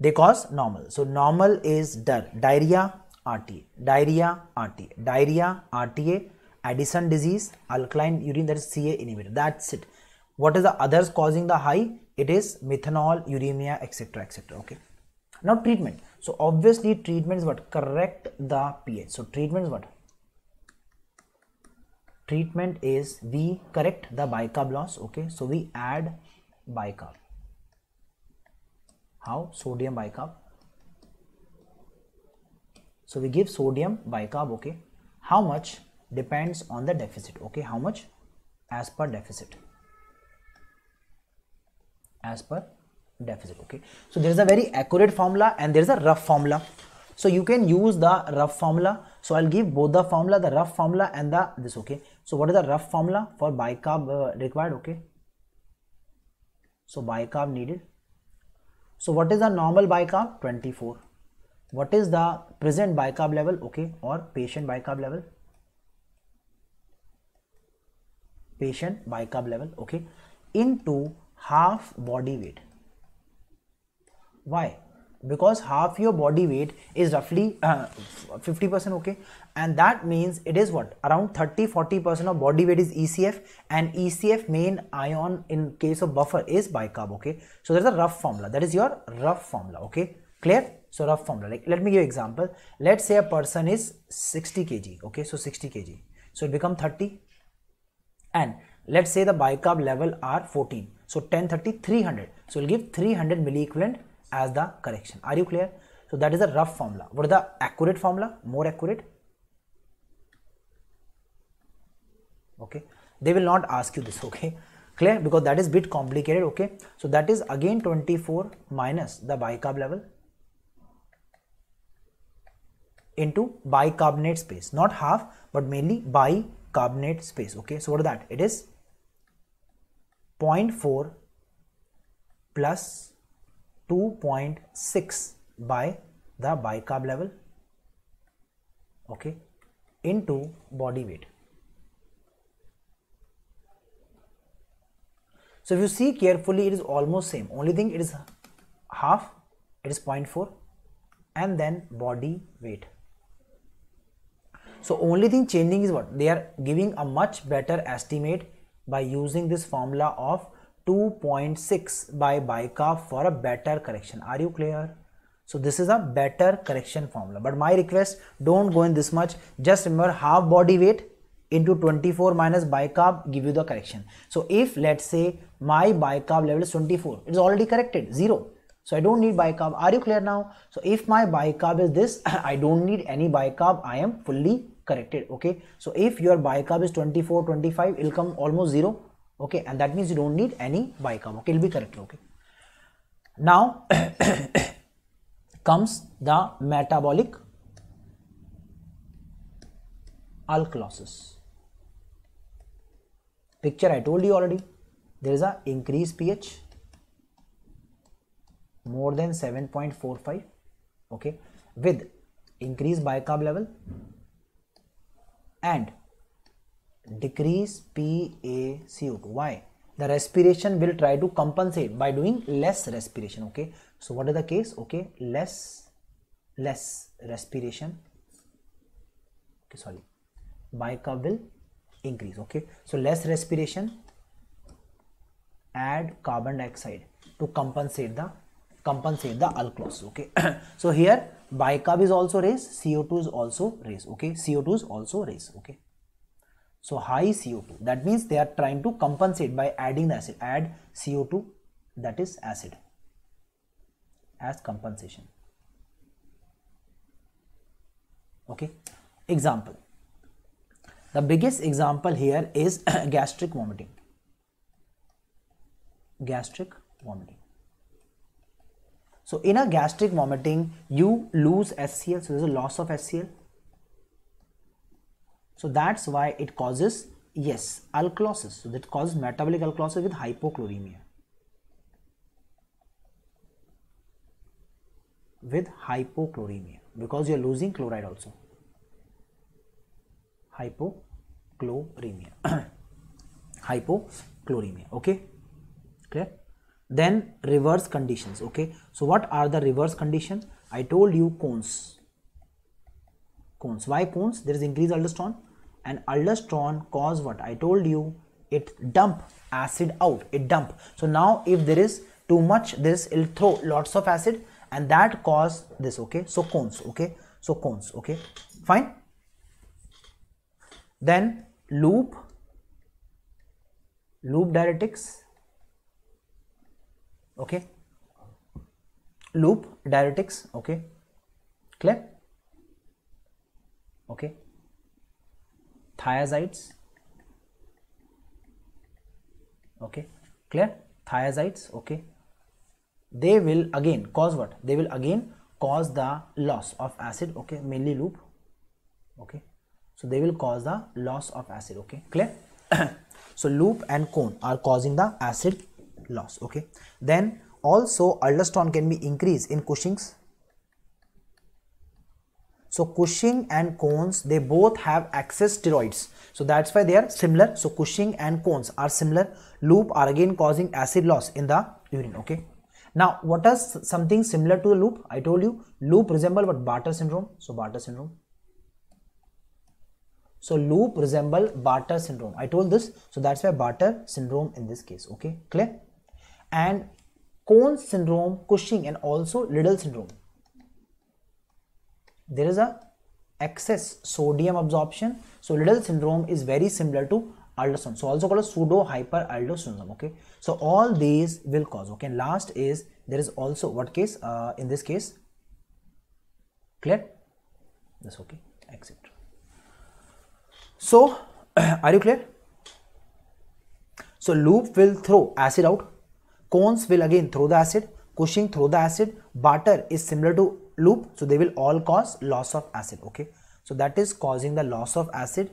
They cause normal. So normal is dull. diarrhea, RTA, diarrhea, RTA, diarrhea, RTA, addition disease, alkaline urine, that is CA inhibitor. That's it. What is the others causing the high? It is methanol, uremia, etc. etc. Okay. Now treatment. So obviously treatments what correct the pH. So treatments what? Treatment is we correct the bicarb loss. Okay. So we add bicarb. How? Sodium bicarb. So we give sodium bicarb. Okay. How much? depends on the deficit okay how much as per deficit as per deficit okay so there is a very accurate formula and there is a rough formula so you can use the rough formula so i'll give both the formula the rough formula and the this okay so what is the rough formula for bicarb uh, required okay so bicarb needed so what is the normal bicarb 24 what is the present bicarb level okay or patient bicarb level patient bicarb level okay into half body weight why because half your body weight is roughly 50% uh, okay and that means it is what around 30 40% of body weight is ECF and ECF main ion in case of buffer is bicarb okay so there's a rough formula that is your rough formula okay clear so rough formula like let me give example let's say a person is 60 kg okay so 60 kg so it become 30 and let's say the bicarb level are 14 so 1030 300 so we'll give 300 milliequivalent as the correction are you clear so that is a rough formula what is the accurate formula more accurate okay they will not ask you this (laughs) okay clear because that is bit complicated okay so that is again 24 minus the bicarb level into bicarbonate space not half but mainly bi carbonate space okay so what is that it is 0.4 plus 2.6 by the bicarb level okay into body weight so if you see carefully it is almost same only thing it is half it is 0.4 and then body weight so only thing changing is what they are giving a much better estimate by using this formula of 2.6 by bicarb for a better correction. Are you clear? So this is a better correction formula. But my request don't go in this much. Just remember half body weight into 24 minus bicarb give you the correction. So if let's say my bicarb level is 24, it's already corrected zero. So I don't need bicarb. Are you clear now? So if my bicarb is this, (coughs) I don't need any bicarb. I am fully corrected. Okay. So if your bicarb is 24, 25, it'll come almost zero. Okay. And that means you don't need any bicarb. Okay. It'll be corrected. Okay. Now (coughs) comes the metabolic alkalosis. Picture I told you already. There is a increased pH more than 7.45 okay with increased bicarb level and decrease PaCO2 why the respiration will try to compensate by doing less respiration okay so what is the case okay less less respiration okay sorry bicarb will increase okay so less respiration add carbon dioxide to compensate the compensate the alkalosis okay (clears throat) so here bicarb is also raised co2 is also raised okay co2 is also raised okay so high co2 that means they are trying to compensate by adding the acid add co2 that is acid as compensation okay example the biggest example here is (clears throat) gastric vomiting gastric vomiting so in a gastric vomiting, you lose SCL. So there's a loss of SCL. So that's why it causes, yes, alkalosis. So that causes metabolic alkalosis with hypochloremia. With hypochloremia because you're losing chloride also. Hypochloremia. (clears throat) hypochloremia. Okay. Clear? then reverse conditions okay so what are the reverse conditions i told you cones cones why cones there is increased aldosterone and aldosterone cause what i told you it dump acid out it dump so now if there is too much this it'll throw lots of acid and that cause this okay so cones okay so cones okay fine then loop loop diuretics okay loop diuretics okay clear okay thiazides okay clear thiazides okay they will again cause what they will again cause the loss of acid okay mainly loop okay so they will cause the loss of acid okay clear (coughs) so loop and cone are causing the acid loss okay then also aldosterone can be increased in Cushing's so Cushing and cones they both have excess steroids so that's why they are similar so Cushing and cones are similar loop are again causing acid loss in the urine okay now what is something similar to the loop I told you loop resemble what Barter syndrome so Barter syndrome so loop resemble Barter syndrome. I told this. So that's why Barter syndrome in this case. Okay, clear? and Cone syndrome, Cushing and also Liddle syndrome. There is a excess sodium absorption. So Liddle syndrome is very similar to Aldosterone. So also called a pseudo hyperaldosteronism. Okay. So all these will cause. Okay. And last is there is also what case uh, in this case. Clear? That's okay. Exit. So (clears throat) are you clear? So loop will throw acid out cones will again throw the acid, Cushing throw the acid, butter is similar to loop, so they will all cause loss of acid, okay. So that is causing the loss of acid.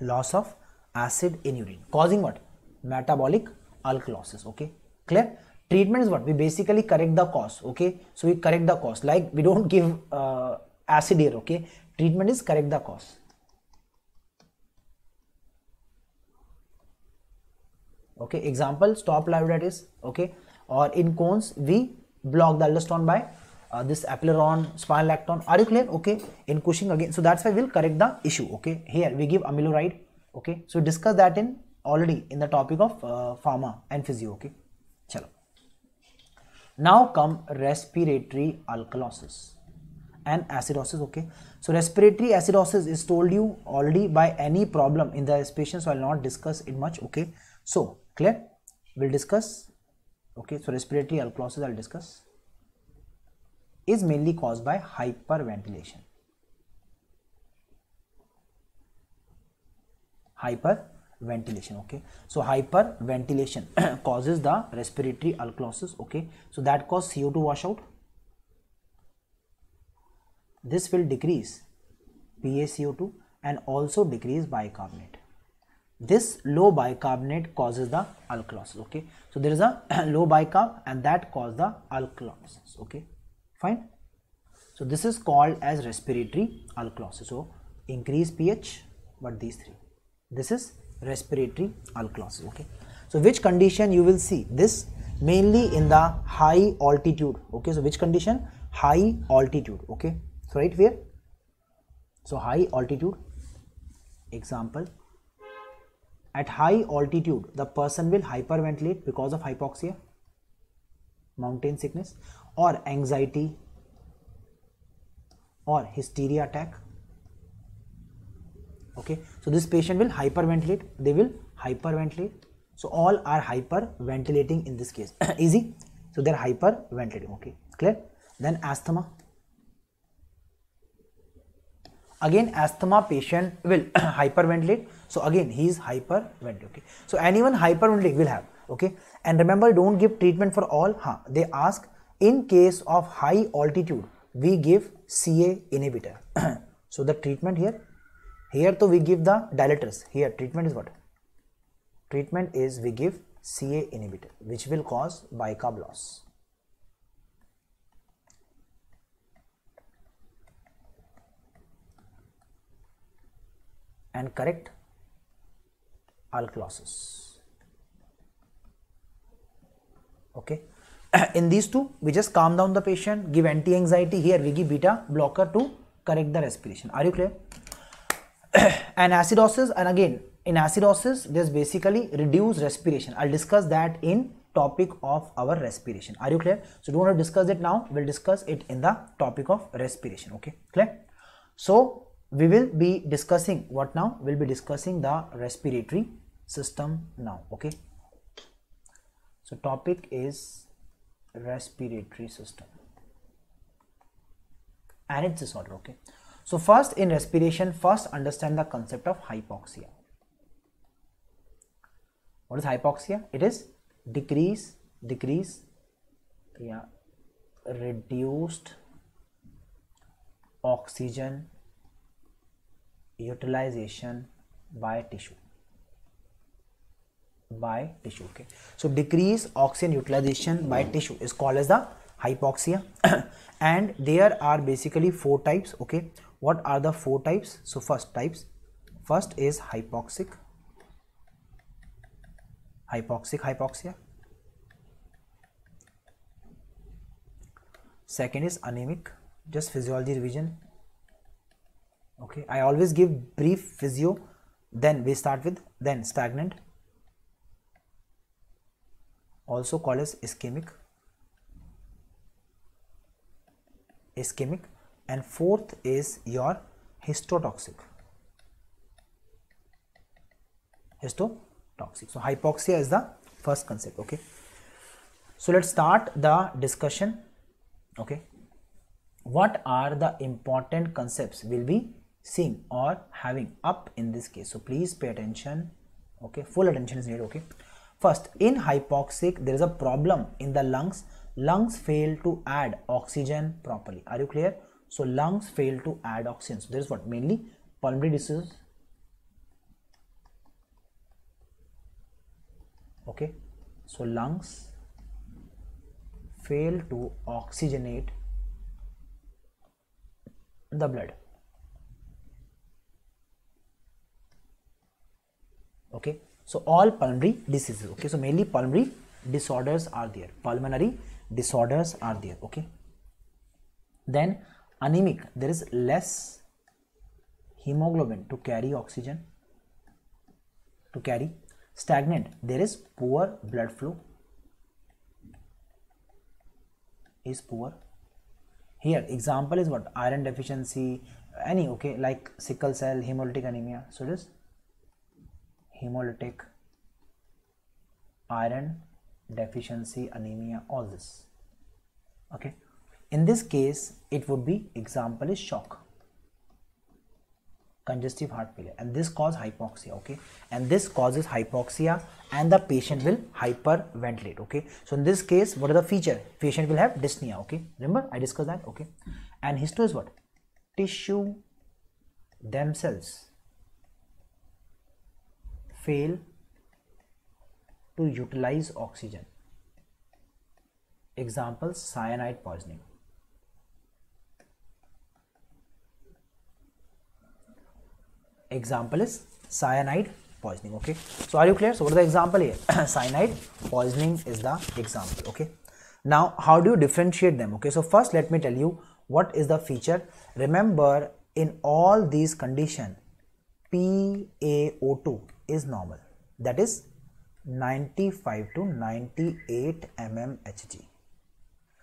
Loss of acid in urine, causing what? Metabolic alkalosis, okay. Clear? Treatment is what? We basically correct the cause, okay. So we correct the cause, like we don't (laughs) give uh, acid here, okay. Treatment is correct the cause. Okay example stop लाइवेट is okay और in Conn's we block the aldosterone by this eplerenone spine electron are you clear okay in Cushing again so that's why will correct the issue okay here we give amiloride okay so discuss that in already in the topic of pharma and physio okay चलो now come respiratory alkalosis and acidosis okay so respiratory acidosis is told you already by any problem in the स्पेशन so I not discuss it much okay so clear we'll discuss okay so respiratory alkalosis i'll discuss is mainly caused by hyperventilation hyperventilation okay so hyperventilation (coughs) causes the respiratory alkalosis okay so that cause co2 washout this will decrease PaCO2 and also decrease bicarbonate this low bicarbonate causes the alkalosis okay so there is a (clears throat) low bicarb and that causes the alkalosis okay fine so this is called as respiratory alkalosis so increase ph but these three this is respiratory alkalosis okay so which condition you will see this mainly in the high altitude okay so which condition high altitude okay so right where so high altitude example at high altitude the person will hyperventilate because of hypoxia mountain sickness or anxiety or hysteria attack okay so this patient will hyperventilate they will hyperventilate so all are hyperventilating in this case (clears throat) easy so they're hyperventilating okay clear then asthma again asthma patient will (clears throat) hyperventilate so again he is hyperventilating okay so anyone hyperventilating will have okay and remember don't give treatment for all huh they ask in case of high altitude we give ca inhibitor (clears throat) so the treatment here here to we give the dilators here treatment is what treatment is we give ca inhibitor which will cause bicarb loss and correct all clauses. Okay. (clears throat) In these two, we just calm down the patient, give anti-anxiety. Here we give beta blocker to correct the respiration. Are you clear? (clears throat) and acidosis, and again, in acidosis, there's basically reduced respiration. I'll discuss that in topic of our respiration. Are you clear? So don't want to discuss it now. We'll discuss it in the topic of respiration. Okay, clear? So we will be discussing what now we'll be discussing the respiratory system now okay so topic is respiratory system and its disorder okay so first in respiration first understand the concept of hypoxia what is hypoxia it is decrease decrease yeah reduced oxygen utilization by tissue by tissue okay so decrease oxygen utilization by tissue is called as the hypoxia (coughs) and there are basically four types okay what are the four types so first types first is hypoxic hypoxic hypoxia second is anemic just physiology revision okay i always give brief physio then we start with then stagnant also called as ischemic ischemic and fourth is your histotoxic histotoxic so hypoxia is the first concept okay so let's start the discussion okay what are the important concepts will be seeing or having up in this case so please pay attention okay full attention is needed okay first in hypoxic there is a problem in the lungs lungs fail to add oxygen properly are you clear so lungs fail to add oxygen so there is what mainly pulmonary disease okay so lungs fail to oxygenate the blood okay so all pulmonary diseases okay so mainly pulmonary disorders are there pulmonary disorders are there okay then anemic there is less hemoglobin to carry oxygen to carry stagnant there is poor blood flow is poor here example is what iron deficiency any okay like sickle cell hemolytic anemia so it is hemolytic iron deficiency anemia all this okay in this case it would be example is shock congestive heart failure and this cause hypoxia okay and this causes hypoxia and the patient will hyperventilate okay so in this case what are the feature patient will have dyspnea okay remember i discussed that okay and histo is what tissue themselves fail to utilize oxygen. Example cyanide poisoning. Example is cyanide poisoning. Okay, so are you clear? So, what is the example here? (clears throat) cyanide poisoning is the example. Okay, now how do you differentiate them? Okay, so first let me tell you what is the feature. Remember, in all these condition, PaO2 is normal that is 95 to 98 mm Hg.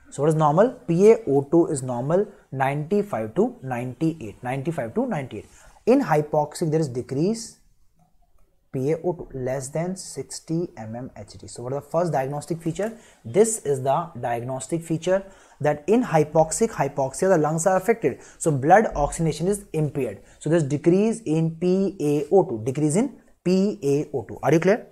So what is normal? PaO2 is normal 95 to 98, 95 to 98. In hypoxic there is decrease PaO2 less than 60 mm Hg. So what is the first diagnostic feature? This is the diagnostic feature that in hypoxic hypoxia the lungs are affected. So blood oxygenation is impaired. So there is decrease in PaO2, decrease in PaO2. Are you clear?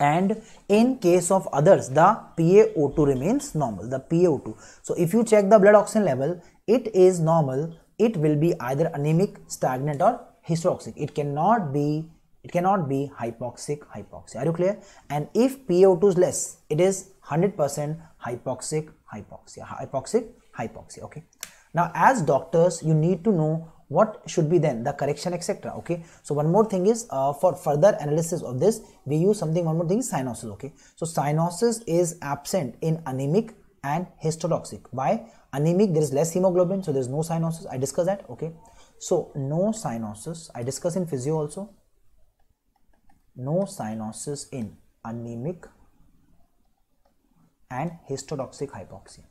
And in case of others, the PaO2 remains normal, the PaO2. So if you check the blood oxygen level, it is normal. It will be either anemic, stagnant or hysteroxic. It cannot be it cannot be hypoxic hypoxia are you clear and if po2 is less it is 100% hypoxic hypoxia hypoxic hypoxia okay now as doctors you need to know what should be then the correction etc okay so one more thing is uh, for further analysis of this we use something one more thing cyanosis okay so cyanosis is absent in anemic and histotoxic why anemic there is less hemoglobin so there is no cyanosis i discuss that okay so no cyanosis i discuss in physio also no cyanosis in anemic and histotoxic hypoxia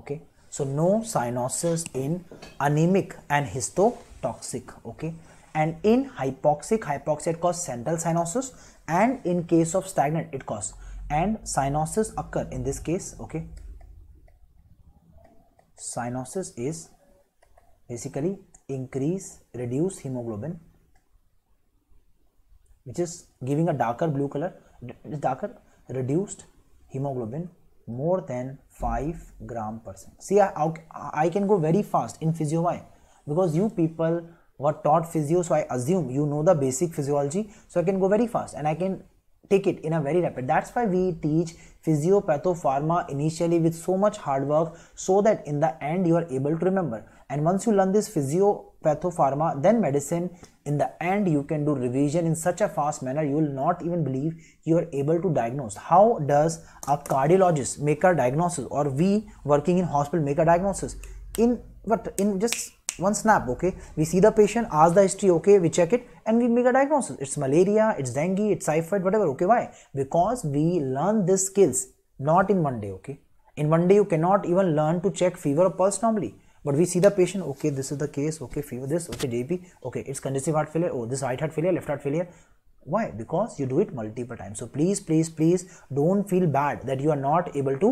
okay so no cyanosis in anemic and histotoxic okay and in hypoxic hypoxia it causes central cyanosis and in case of stagnant it causes and cyanosis occur in this case okay cyanosis is basically increase reduce hemoglobin which is giving a darker blue color darker reduced hemoglobin more than 5 gram per cent. See, I, I can go very fast in physio why? Because you people were taught physio, so I assume you know the basic physiology, so I can go very fast and I can take it in a very rapid. That's why we teach physiopatho initially with so much hard work, so that in the end you are able to remember. And once you learn this physio pathopharma, then medicine. In the end, you can do revision in such a fast manner, you will not even believe you are able to diagnose. How does a cardiologist make a diagnosis or we working in hospital make a diagnosis? In what? In just one snap, okay? We see the patient, ask the history, okay? We check it and we make a diagnosis. It's malaria, it's dengue, it's typhoid, whatever, okay? Why? Because we learn these skills not in one day, okay? In one day, you cannot even learn to check fever or pulse normally but we see the patient okay this is the case okay fever this okay jp okay it's congestive heart failure oh this right heart failure left heart failure why because you do it multiple times so please please please don't feel bad that you are not able to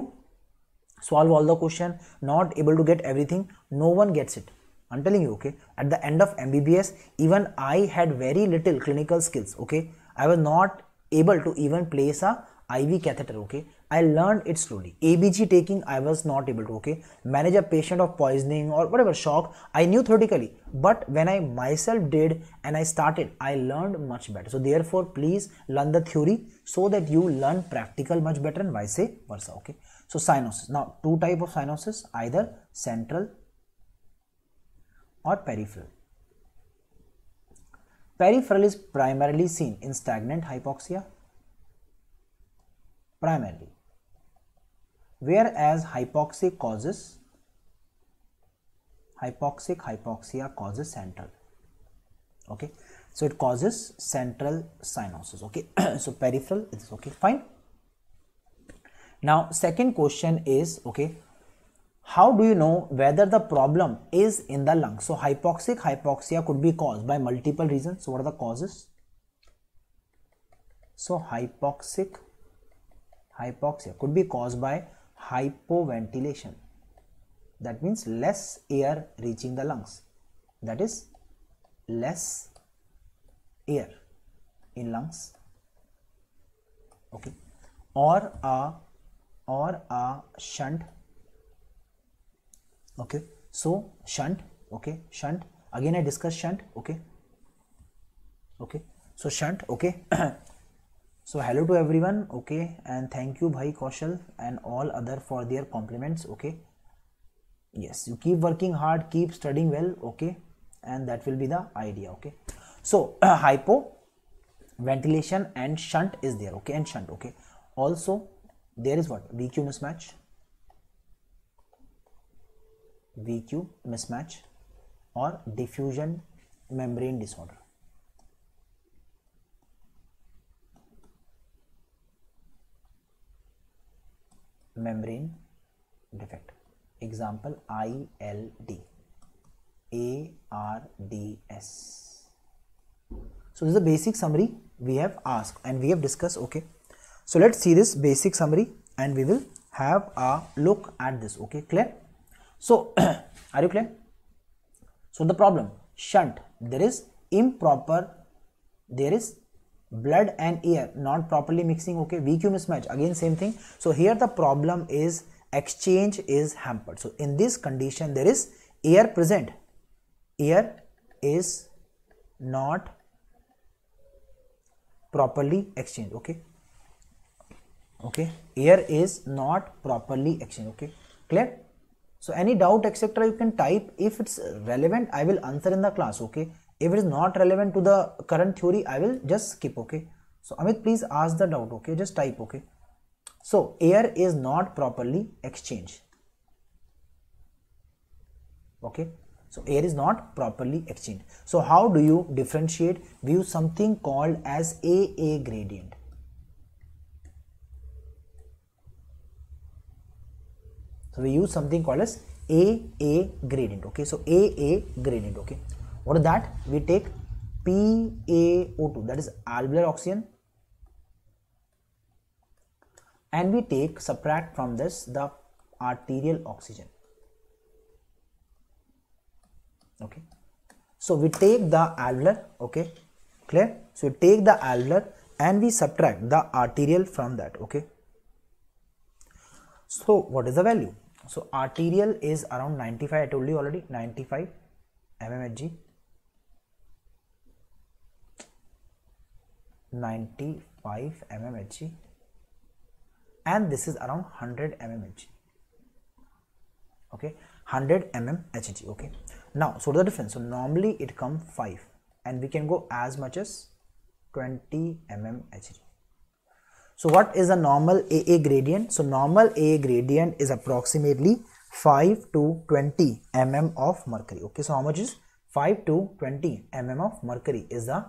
solve all the question not able to get everything no one gets it i'm telling you okay at the end of mbbs even i had very little clinical skills okay i was not able to even place a iv catheter okay I learned it slowly. ABG taking, I was not able to, okay, manage a patient of poisoning or whatever shock. I knew theoretically, but when I myself did and I started, I learned much better. So, therefore, please learn the theory so that you learn practical much better and vice versa, okay. So, cyanosis. Now, two type of cyanosis, either central or peripheral. Peripheral is primarily seen in stagnant hypoxia, primarily whereas hypoxic causes hypoxic hypoxia causes central okay so it causes central cyanosis okay (clears throat) so peripheral is okay fine now second question is okay how do you know whether the problem is in the lung so hypoxic hypoxia could be caused by multiple reasons so what are the causes so hypoxic hypoxia could be caused by hypoventilation that means less air reaching the lungs that is less air in lungs okay or a or a shunt okay so shunt okay shunt again i discuss shunt okay okay so shunt okay (clears throat) so hello to everyone okay and thank you bhai kaushal and all other for their compliments okay yes you keep working hard keep studying well okay and that will be the idea okay so (clears throat) hypo ventilation and shunt is there okay and shunt okay also there is what vq mismatch vq mismatch or diffusion membrane disorder membrane defect example ILD ARDS so this is a basic summary we have asked and we have discussed okay so let's see this basic summary and we will have a look at this okay clear so (clears throat) are you clear so the problem shunt there is improper there is blood and air not properly mixing okay vq mismatch again same thing so here the problem is exchange is hampered so in this condition there is air present air is not properly exchanged okay okay air is not properly exchanged okay clear so any doubt etc you can type if it's relevant i will answer in the class okay if it is not relevant to the current theory i will just skip okay so amit please ask the doubt okay just type okay so air is not properly exchanged okay so air is not properly exchanged so how do you differentiate view use something called as aa gradient so we use something called as aa gradient okay so aa gradient okay what is that we take PaO2 that is alveolar oxygen and we take subtract from this the arterial oxygen okay so we take the alveolar okay clear so we take the alveolar and we subtract the arterial from that okay so what is the value so arterial is around 95 i told you already 95 mmHg 95 mmHg and this is around 100 mmHg okay 100 mmHg okay now so the difference so normally it comes 5 and we can go as much as 20 mmHg so what is the normal AA gradient so normal AA gradient is approximately 5 to 20 mm of mercury okay so how much is 5 to 20 mm of mercury is the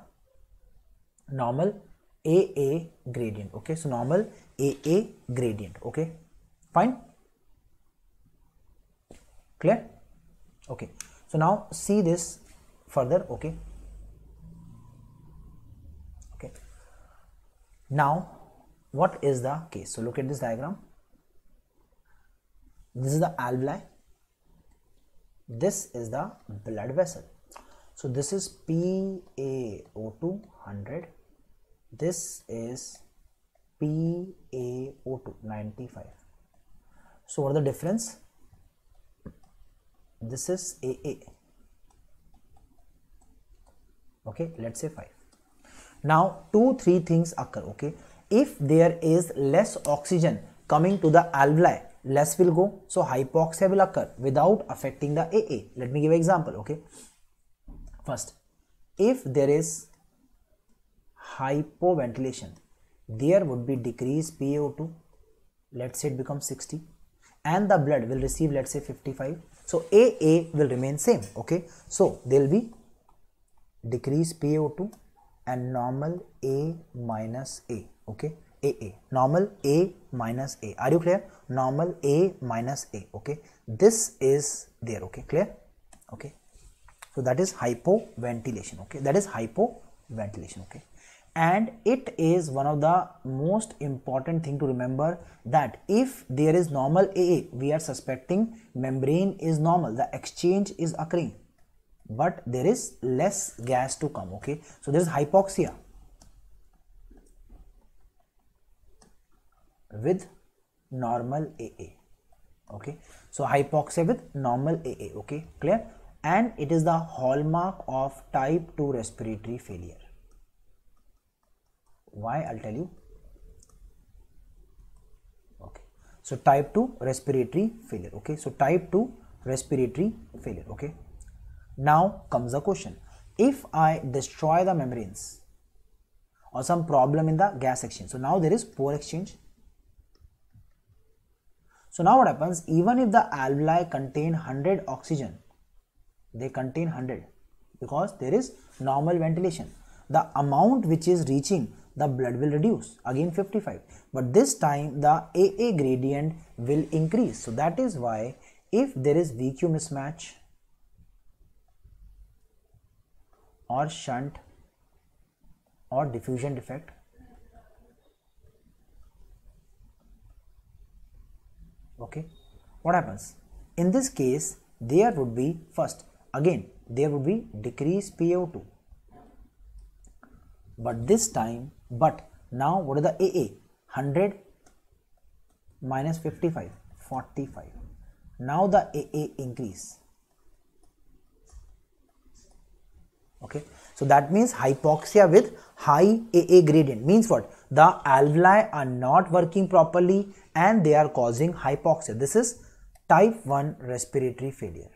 normal AA gradient okay so normal AA gradient okay fine clear okay so now see this further okay okay now what is the case so look at this diagram this is the alveoli this is the blood vessel so this is PaO2 100 this is PaO2 95 so what are the difference this is AA okay let's say 5 now two three things occur okay if there is less oxygen coming to the alveoli less will go so hypoxia will occur without affecting the AA let me give example okay first if there is hypoventilation there would be decreased PaO2 let's say it becomes 60 and the blood will receive let's say 55 so AA will remain same okay so there will be decreased PaO2 and normal A minus A okay AA normal A minus A are you clear normal A minus A okay this is there okay clear okay so that is hypoventilation okay that is hypoventilation okay and it is one of the most important thing to remember that if there is normal AA we are suspecting membrane is normal the exchange is occurring but there is less gas to come okay so there is hypoxia with normal AA okay so hypoxia with normal AA okay clear and it is the hallmark of type 2 respiratory failure why i'll tell you okay so type 2 respiratory failure okay so type 2 respiratory failure okay now comes the question if i destroy the membranes or some problem in the gas exchange so now there is poor exchange so now what happens even if the alveoli contain 100 oxygen they contain 100 because there is normal ventilation the amount which is reaching the blood will reduce again 55 but this time the AA gradient will increase so that is why if there is VQ mismatch or shunt or diffusion defect okay what happens in this case there would be first again there would be decreased PO2 but this time but now what is the AA 100 minus 55 45 now the AA increase okay so that means hypoxia with high AA gradient means what the alveoli are not working properly and they are causing hypoxia this is type 1 respiratory failure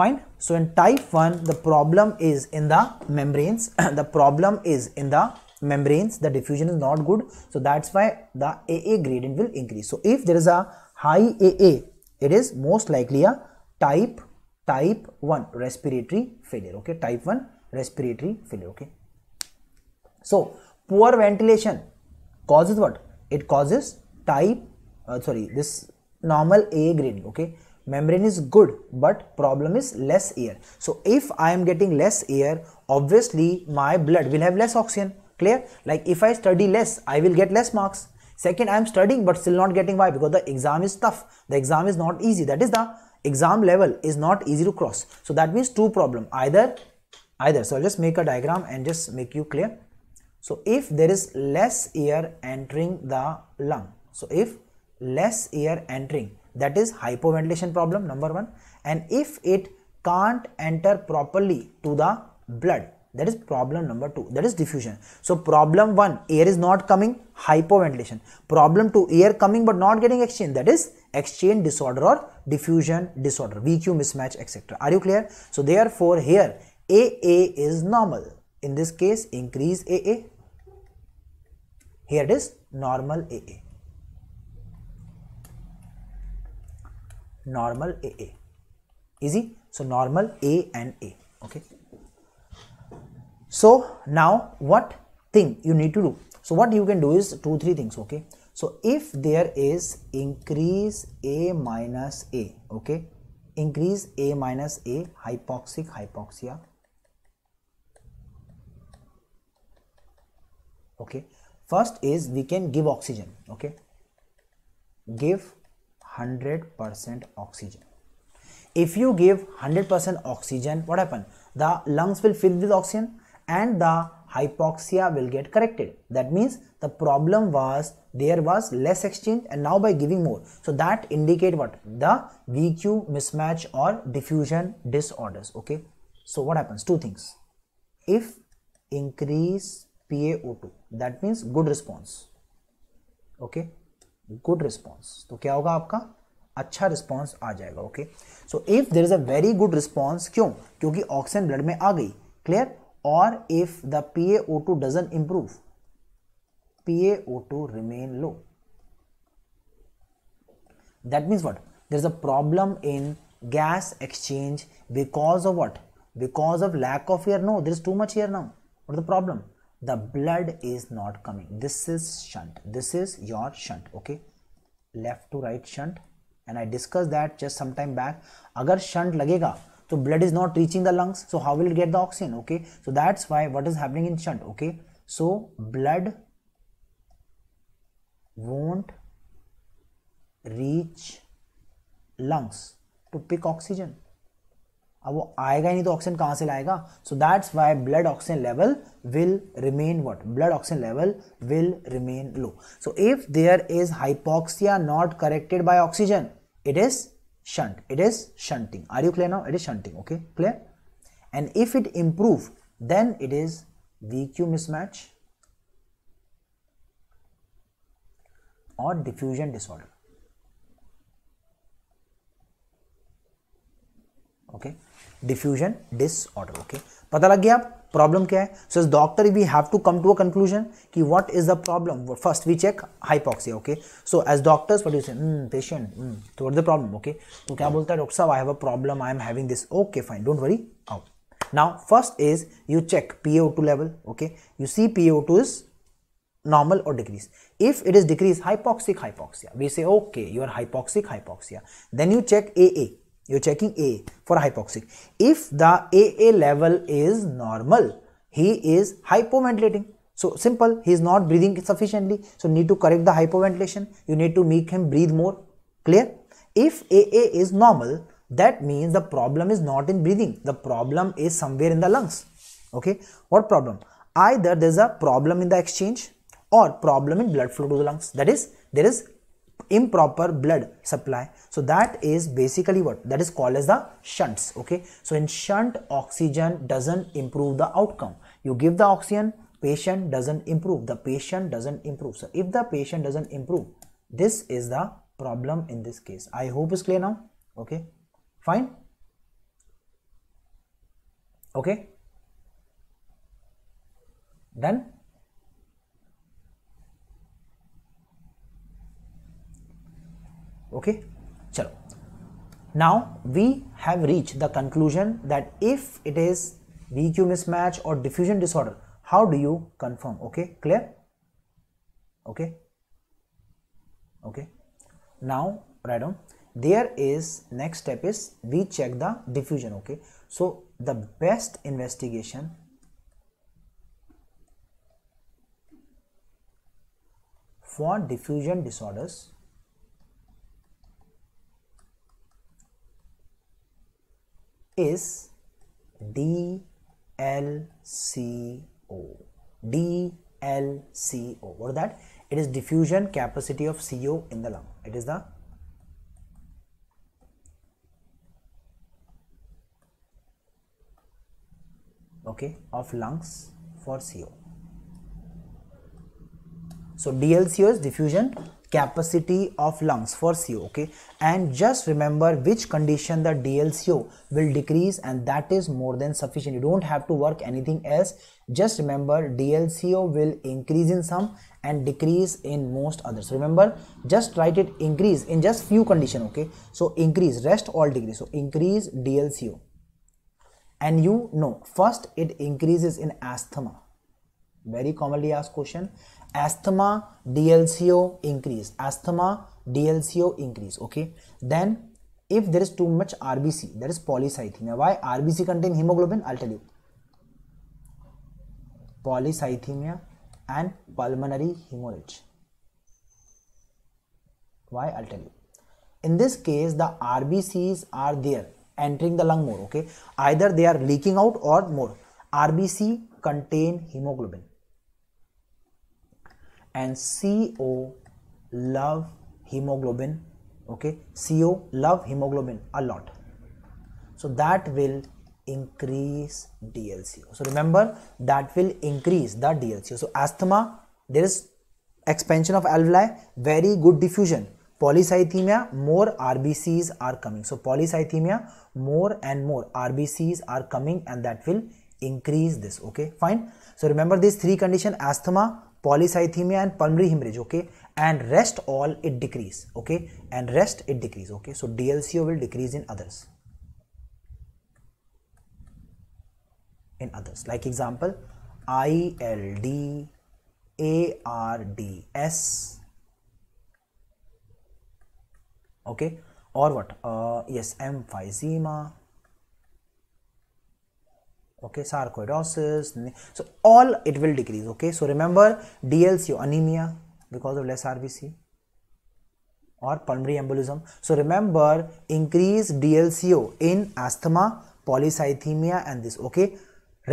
fine so in type 1 the problem is in the membranes (coughs) the problem is in the membranes the diffusion is not good so that's why the aa gradient will increase so if there is a high aa it is most likely a type type 1 respiratory failure okay type 1 respiratory failure okay so poor ventilation causes what it causes type uh, sorry this normal AA gradient okay membrane is good but problem is less air so if i am getting less air obviously my blood will have less oxygen clear like if i study less i will get less marks second i am studying but still not getting why because the exam is tough the exam is not easy that is the exam level is not easy to cross so that means two problem either either so i'll just make a diagram and just make you clear so if there is less air entering the lung so if less air entering that is hypoventilation problem number one and if it can't enter properly to the blood that is problem number two that is diffusion so problem one air is not coming hypoventilation problem two air coming but not getting exchange that is exchange disorder or diffusion disorder vq mismatch etc are you clear so therefore here aa is normal in this case increase aa here it is normal aa normal AA. Easy? So normal A and A. Okay. So now what thing you need to do? So what you can do is two, three things. Okay. So if there is increase A minus A, okay, increase A minus A, hypoxic hypoxia, okay. First is we can give oxygen, okay. Give 100% oxygen if you give 100% oxygen what happen the lungs will fill with oxygen and the hypoxia will get corrected that means the problem was there was less exchange and now by giving more so that indicate what the vq mismatch or diffusion disorders okay so what happens two things if increase pao2 that means good response okay good response तो क्या होगा आपका अच्छा response आ जाएगा okay so if there is a very good response क्यों क्योंकि oxygen blood में आ गई क्लियर और if the P A O two doesn't improve P A O two remain low that means what there is a problem in gas exchange because of what because of lack of air no there is too much air now what the problem the blood is not coming this is shunt this is your shunt okay left to right shunt and i discussed that just some time back agar shunt lagega so blood is not reaching the lungs so how will it get the oxygen okay so that's why what is happening in shunt okay so blood won't reach lungs to pick oxygen अब वो आएगा ही नहीं तो oxygen कहाँ से लाएगा so that's why blood oxygen level will remain what blood oxygen level will remain low so if there is hypoxia not corrected by oxygen it is shunt it is shunting are you clear now it is shunting okay clear and if it improve then it is V Q mismatch और diffusion disorder okay okay. Diffusion disorder okay पता लग गया आप problem क्या है so doctor V have to come to a conclusion कि what is the problem first we check hypoxia okay so as doctors what you say patient तो what the problem okay तो क्या बोलता है डॉक्टर साहब I have a problem I am having this okay fine don't worry out now first is you check two level okay you see two is normal और decrease if it is decrease hypoxic hypoxia. We से okay you are hypoxic then you check A A You're checking A for hypoxic. If the AA level is normal, he is hypoventilating. So simple, he is not breathing sufficiently. So need to correct the hypoventilation. You need to make him breathe more. Clear? If AA is normal, that means the problem is not in breathing. The problem is somewhere in the lungs. Okay. What problem? Either there's a problem in the exchange or problem in blood flow to the lungs. That is, there is improper blood supply so that is basically what that is called as the shunts okay so in shunt oxygen doesn't improve the outcome you give the oxygen patient doesn't improve the patient doesn't improve so if the patient doesn't improve this is the problem in this case i hope is clear now okay fine okay done okay chalo now we have reached the conclusion that if it is vq mismatch or diffusion disorder how do you confirm okay clear okay okay now write down there is next step is we check the diffusion okay so the best investigation for diffusion disorders is DLCO. DLCO. What is that? It is diffusion capacity of CO in the lung. It is the okay of lungs for CO. So DLCO is diffusion capacity of lungs for CO okay and just remember which condition the DLCO will decrease and that is more than sufficient you don't have to work anything else just remember DLCO will increase in some and decrease in most others remember just write it increase in just few condition okay so increase rest all decrease so increase DLCO and you know first it increases in asthma very commonly asked question asthma DLCO increase, asthma DLCO increase, okay. Then if there is too much RBC, that is polycythemia. Why? RBC contain hemoglobin, I'll tell you. Polycythemia and pulmonary hemorrhage. Why? I'll tell you. In this case, the RBCs are there entering the lung more, okay. Either they are leaking out or more. RBC contain hemoglobin and CO love hemoglobin okay CO love hemoglobin a lot so that will increase DLCO so remember that will increase the DLCO so asthma there is expansion of alveoli very good diffusion polycythemia more RBCs are coming so polycythemia more and more RBCs are coming and that will increase this okay fine so remember these three condition asthma polycythaemia and pulmonary haemorrhage okay and rest all it decrease okay and rest it decrease okay so DLCO will decrease in others in others like example I L D A R D S okay और what yes emphysema okay sarcoidosis so all it will decrease okay so remember dlco anemia because of less rbc or pulmonary embolism so remember increase dlco in asthma polycythemia and this okay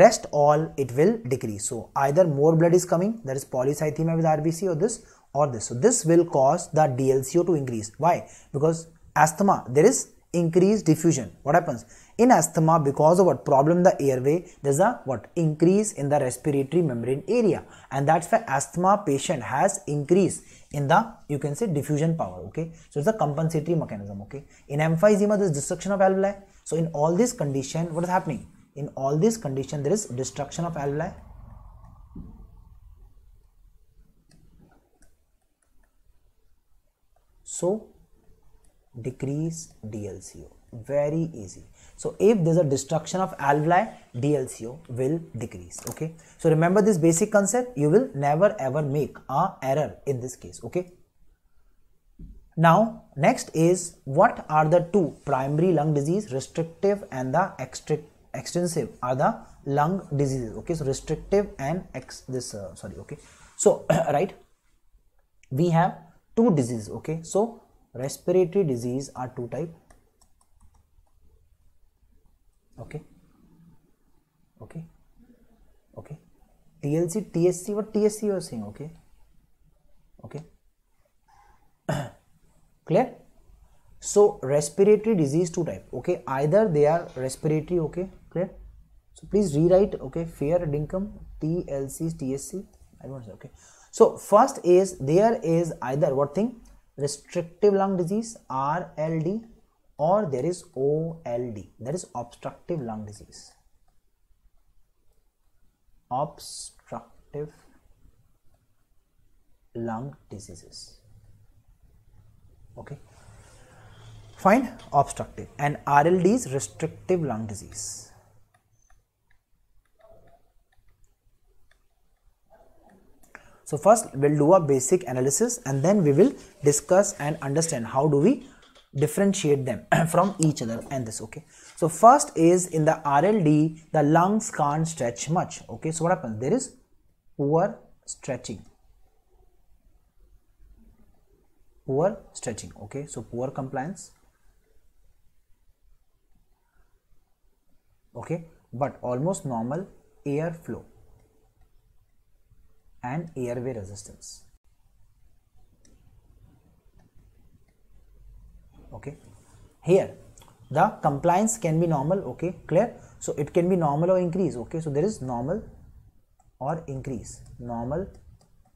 rest all it will decrease so either more blood is coming that is polycythemia with rbc or this or this so this will cause the dlco to increase why because asthma there is increased diffusion what happens in asthma because of what problem the airway there's a what increase in the respiratory membrane area and that's why asthma patient has increase in the you can say diffusion power okay so it's a compensatory mechanism okay in emphysema there's destruction of alveoli so in all this condition what is happening in all this condition there is destruction of alveoli so decrease DLCO very easy so if there's a destruction of alveoli, DLCO will decrease. Okay. So remember this basic concept. You will never ever make a error in this case. Okay. Now next is what are the two primary lung disease restrictive and the extric extensive are the lung diseases. Okay. So restrictive and ex this uh, sorry. Okay. So (coughs) right we have two diseases. Okay. So respiratory disease are two type okay okay okay tlc tsc what tsc you are saying okay okay (clears throat) clear so respiratory disease two type okay either they are respiratory okay clear so please rewrite okay fear dinkum tlc tsc i don't say okay so first is there is either what thing restrictive lung disease rld or there is OLD that is obstructive lung disease obstructive lung diseases okay fine obstructive and RLD is restrictive lung disease so first we'll do a basic analysis and then we will discuss and understand how do we differentiate them (clears throat) from each other and this okay so first is in the rld the lungs can't stretch much okay so what happens there is poor stretching poor stretching okay so poor compliance okay but almost normal air flow and airway resistance okay here the compliance can be normal okay clear so it can be normal or increase okay so there is normal or increase normal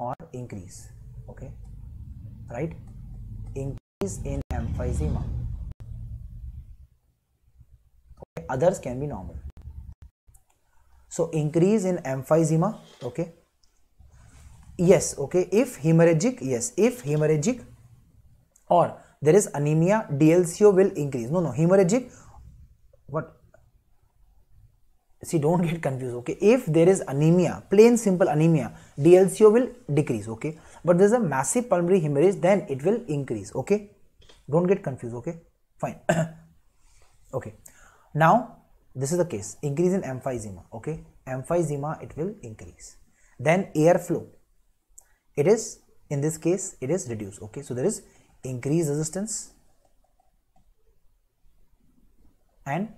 or increase okay right increase in emphysema okay others can be normal so increase in emphysema okay yes okay if hemorrhagic yes if hemorrhagic or there is anemia, DLCO will increase. No, no, hemorrhagic, what? See, don't get confused, okay? If there is anemia, plain simple anemia, DLCO will decrease, okay? But there's a massive pulmonary hemorrhage, then it will increase, okay? Don't get confused, okay? Fine. (coughs) okay. Now, this is the case increase in emphysema okay emphysema it will increase then airflow it is in this case it is reduced okay so there is increase resistance and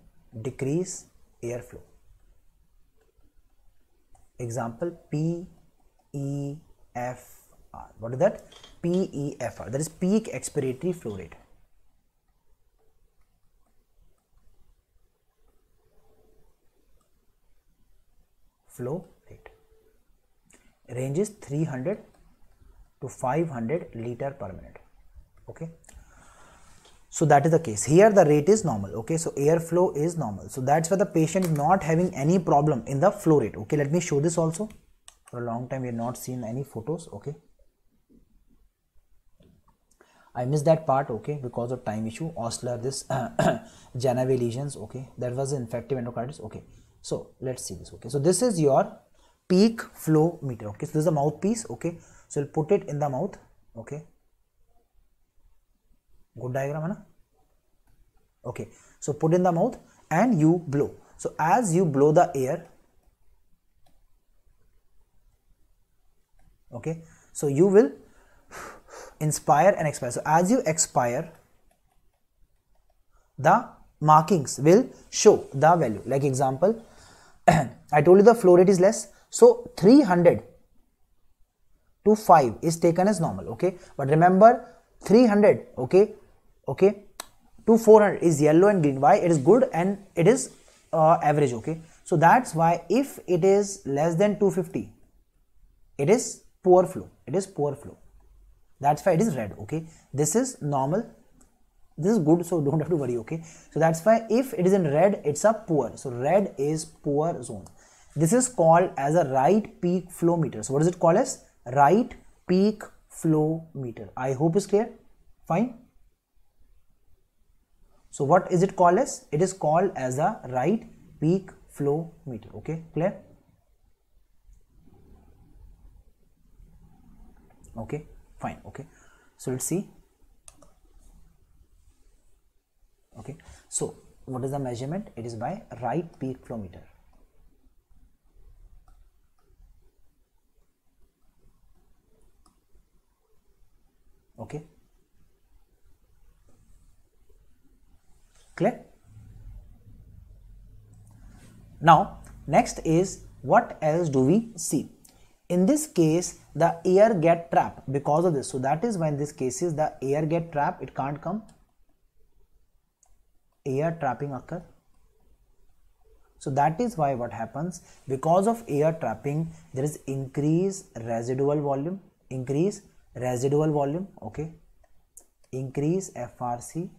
decrease airflow. Example PEFR. What is that? PEFR. That is peak expiratory flow rate. Flow rate ranges 300 to 500 liter per minute okay so that is the case here the rate is normal okay so airflow is normal so that's why the patient is not having any problem in the flow rate okay let me show this also for a long time we have not seen any photos okay I missed that part okay because of time issue Osler this Janave (coughs) lesions okay that was infective endocarditis okay so let's see this okay so this is your peak flow meter okay so this is a mouthpiece okay so we'll put it in the mouth okay good diagram na? okay so put in the mouth and you blow so as you blow the air okay so you will inspire and expire so as you expire the markings will show the value like example (clears throat) i told you the flow rate is less so 300 to 5 is taken as normal okay but remember 300 okay okay to 400 is yellow and green why it is good and it is uh, average okay so that's why if it is less than 250 it is poor flow it is poor flow that's why it is red okay this is normal this is good so (laughs) don't have to worry okay so that's why if it is in red it's a poor so red is poor zone this is called as a right peak flow meter so what is it called as right peak flow meter i hope is clear fine so what is it called as? It is called as a right peak flow meter. Okay, clear? Okay, fine. Okay, so let's see. Okay, so what is the measurement? It is by right peak flow meter. Okay. clear now next is what else do we see in this case the air get trapped because of this so that is when this case is the air get trapped it can't come air trapping occur so that is why what happens because of air trapping there is increase residual volume increase residual volume okay increase FRC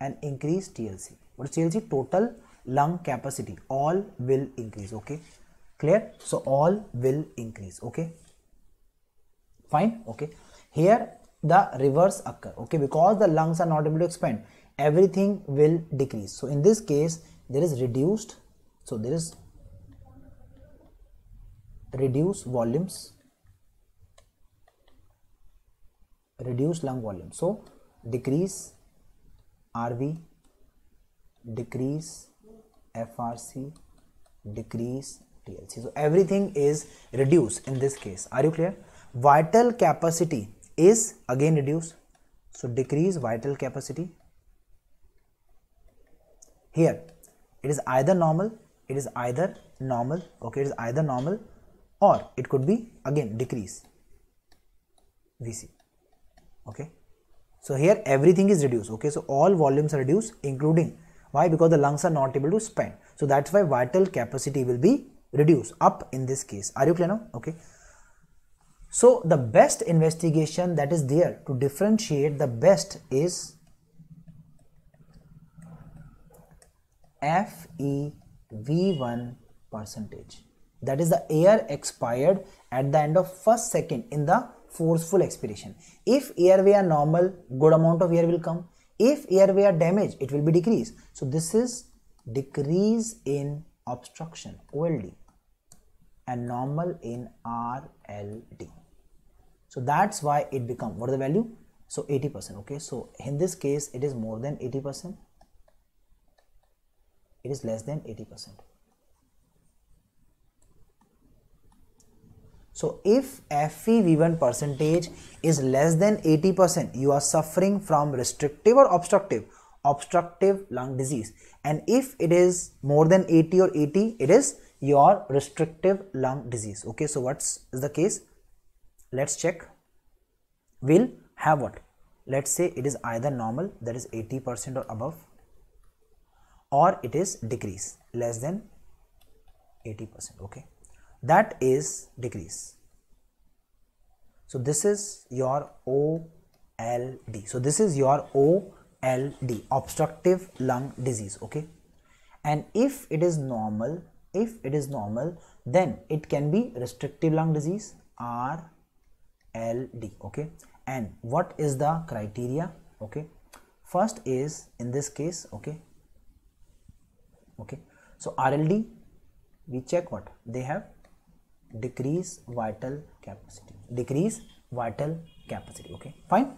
and increase TLC. What is TLC? Total lung capacity. All will increase. Okay. Clear? So all will increase. Okay. Fine. Okay. Here the reverse occur. Okay. Because the lungs are not able to expand, everything will decrease. So in this case, there is reduced. So there is reduce volumes reduce lung volume so decrease RV decrease FRC decrease TLC. So everything is reduced in this case. Are you clear? Vital capacity is again reduced. So decrease vital capacity. Here it is either normal, it is either normal, okay, it is either normal or it could be again decrease VC. Okay. So here everything is reduced. Okay, so all volumes are reduced, including why? Because the lungs are not able to spend. So that's why vital capacity will be reduced up in this case. Are you clear now? Okay. So the best investigation that is there to differentiate the best is FEV1 percentage. That is the air expired at the end of first second in the forceful expiration. If airway are normal, good amount of air will come. If airway are damaged, it will be decreased. So this is decrease in obstruction, OLD and normal in RLD. So that's why it become what is the value? So 80%. Okay. So in this case, it is more than 80%. It is less than 80%. So if FEV1 percentage is less than 80%, you are suffering from restrictive or obstructive, obstructive lung disease. And if it is more than 80 or 80, it is your restrictive lung disease. Okay, so what's the case? Let's check. Will have what? Let's say it is either normal, that is 80% or above, or it is decrease, less than 80%. Okay that is decrease. So this is your OLD. So this is your OLD, obstructive lung disease. Okay. And if it is normal, if it is normal, then it can be restrictive lung disease RLD. Okay. And what is the criteria? Okay. First is in this case. Okay. Okay. So RLD, we check what they have decrease vital capacity decrease vital capacity okay fine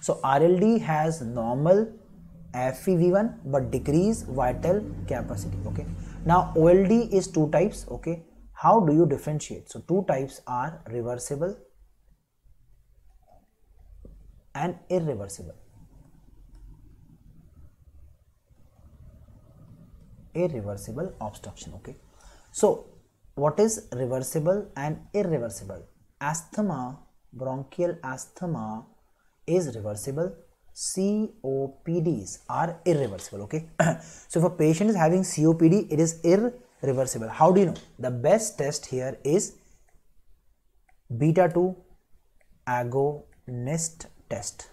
so RLD has normal FEV1 but decrease vital capacity okay now OLD is two types okay how do you differentiate so two types are reversible and irreversible irreversible obstruction okay so what is reversible and irreversible asthma bronchial asthma is reversible COPDs are irreversible. Okay, (clears throat) so if a patient is having COPD, it is irreversible. How do you know? The best test here is beta 2 agonist test.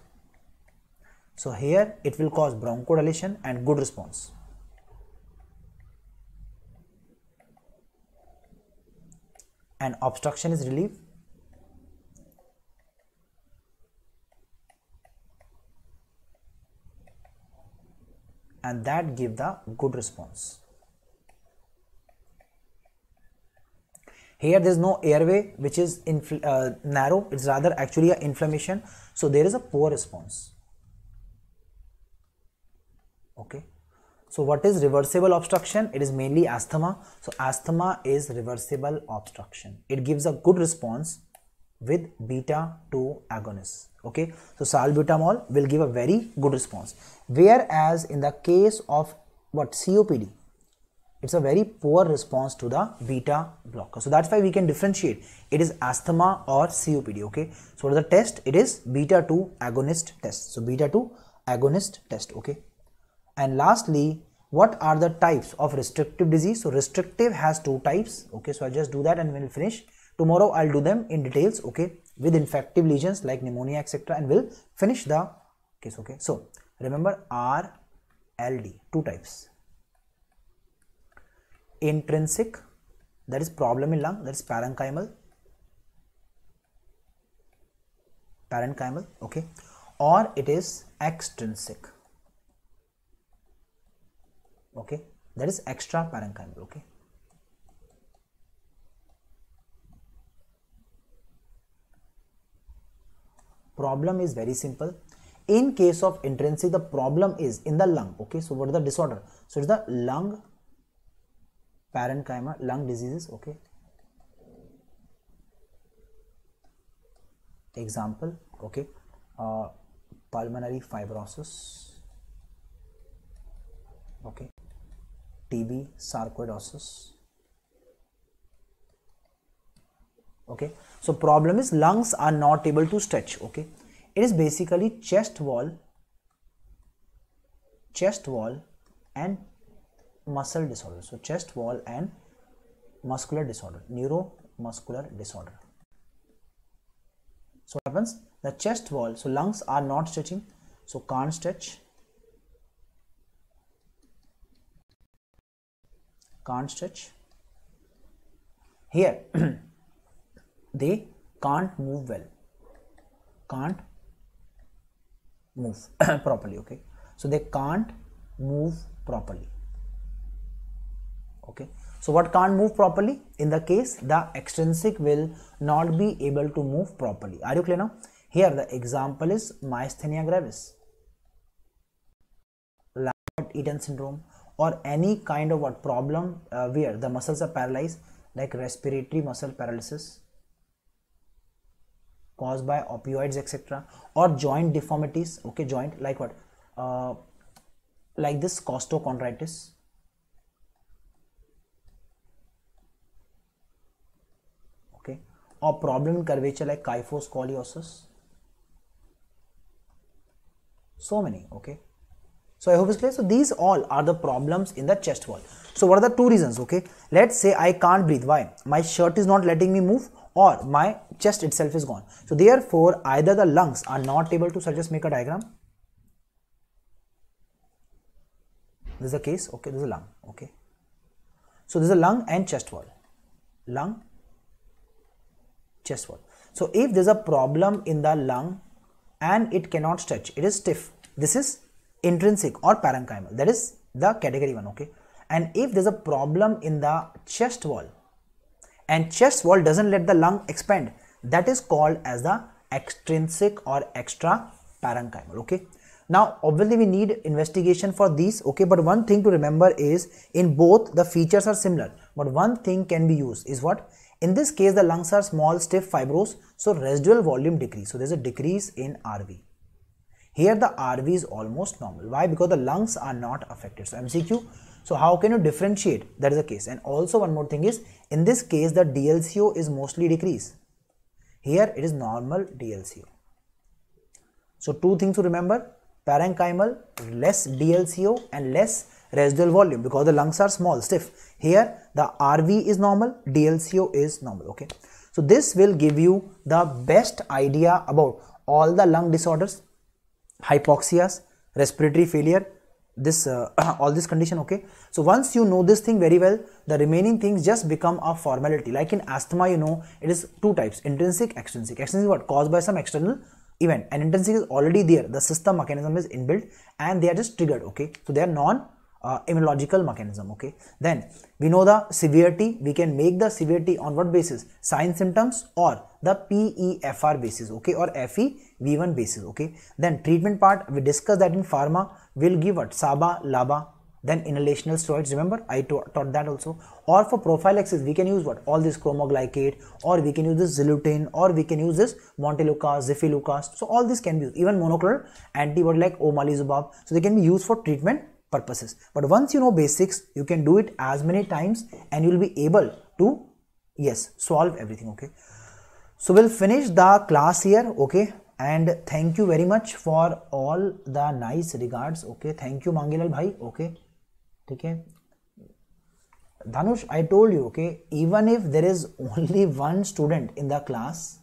So, here it will cause bronchodilation and good response. and obstruction is relieved, and that give the good response here there is no airway which is uh, narrow it's rather actually a inflammation so there is a poor response okay so what is reversible obstruction? It is mainly asthma. So asthma is reversible obstruction. It gives a good response with beta 2 agonist. Okay, so salbutamol will give a very good response. Whereas in the case of what COPD, it's a very poor response to the beta blocker. So that's why we can differentiate. It is asthma or COPD. Okay. So what is the test? It is beta 2 agonist test. So beta 2 agonist test. Okay. And lastly, what are the types of restrictive disease? So restrictive has two types. Okay, so I'll just do that and we'll finish. Tomorrow I'll do them in details, okay, with infective lesions like pneumonia, etc. And we'll finish the case, okay. So remember R, LD, two types. Intrinsic, that is problem in lung, that is parenchymal, parenchymal, okay, or it is extrinsic okay that is extra parenchymal okay problem is very simple in case of intrinsic the problem is in the lung okay so what is the disorder so it's the lung parenchyma lung diseases okay example okay uh, pulmonary fibrosis okay TB sarcoidosis. Okay, so problem is lungs are not able to stretch. Okay, it is basically chest wall, chest wall, and muscle disorder. So chest wall and muscular disorder, neuromuscular disorder. So what happens? The chest wall, so lungs are not stretching, so can't stretch can't stretch here (clears throat) they can't move well can't move (clears throat) properly okay so they can't move properly okay so what can't move properly in the case the extrinsic will not be able to move properly are you clear now here the example is myasthenia gravis lambert eaton syndrome or any kind of what problem uh, where the muscles are paralyzed like respiratory muscle paralysis caused by opioids etc or joint deformities okay joint like what uh, like this costochondritis okay or problem in curvature like kyphoscoliosis so many okay so I hope it's clear. So these all are the problems in the chest wall. So what are the two reasons? Okay, let's say I can't breathe. Why? My shirt is not letting me move or my chest itself is gone. So therefore either the lungs are not able to, so I'll just make a diagram. This is a case, okay, this is a lung, okay. So this is a lung and chest wall, lung, chest wall. So if there's a problem in the lung and it cannot stretch, it is stiff. This is intrinsic or parenchymal that is the category one okay and if there's a problem in the chest wall and chest wall doesn't let the lung expand that is called as the extrinsic or extra parenchymal okay now obviously we need investigation for these okay but one thing to remember is in both the features are similar but one thing can be used is what in this case the lungs are small stiff fibrous so residual volume decrease so there's a decrease in rv here the RV is almost normal. Why? Because the lungs are not affected. So MCQ. So how can you differentiate? That is the case. And also one more thing is, in this case the DLCO is mostly decreased. Here it is normal DLCO. So two things to remember, parenchymal, less DLCO and less residual volume because the lungs are small, stiff. Here the RV is normal, DLCO is normal, okay. So this will give you the best idea about all the lung disorders hypoxias, respiratory failure, this uh, (clears throat) all this condition okay so once you know this thing very well the remaining things just become a formality like in asthma you know it is two types intrinsic extrinsic extrinsic what caused by some external event and intrinsic is already there the system mechanism is inbuilt and they are just triggered okay so they are non uh, immunological mechanism okay then we know the severity we can make the severity on what basis sign symptoms or the PEFR basis okay or FEV1 basis okay then treatment part we discuss that in pharma we'll give what SABA LABA then inhalational steroids remember I taught that also or for prophylaxis we can use what all this chromoglycate or we can use this zilutin or we can use this montelukast zifilucast so all this can be used even monoclonal antibody like omalizumab so they can be used for treatment purposes. But once you know basics, you can do it as many times and you'll be able to, yes, solve everything, okay. So we'll finish the class here, okay. And thank you very much for all the nice regards, okay. Thank you, Mangilal bhai, okay. Okay. Dhanush, I told you, okay, even if there is only one student in the class,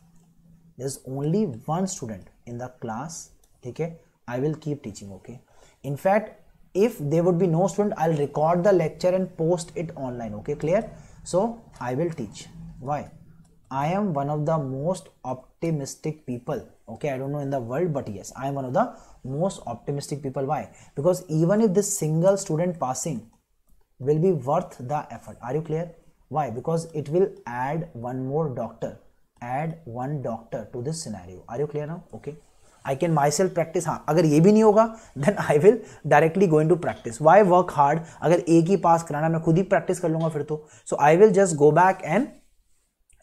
there's only one student in the class, okay, I will keep teaching, okay. In fact, if there would be no student i'll record the lecture and post it online okay clear so i will teach why i am one of the most optimistic people okay i don't know in the world but yes i am one of the most optimistic people why because even if this single student passing will be worth the effort are you clear why because it will add one more doctor add one doctor to this scenario are you clear now okay I can myself practice हाँ अगर ये भी नहीं होगा then I will directly going to practice why work hard अगर एक ही पास कराना मैं खुद ही प्रैक्टिस कर लूंगा फिर तो so I will just go back and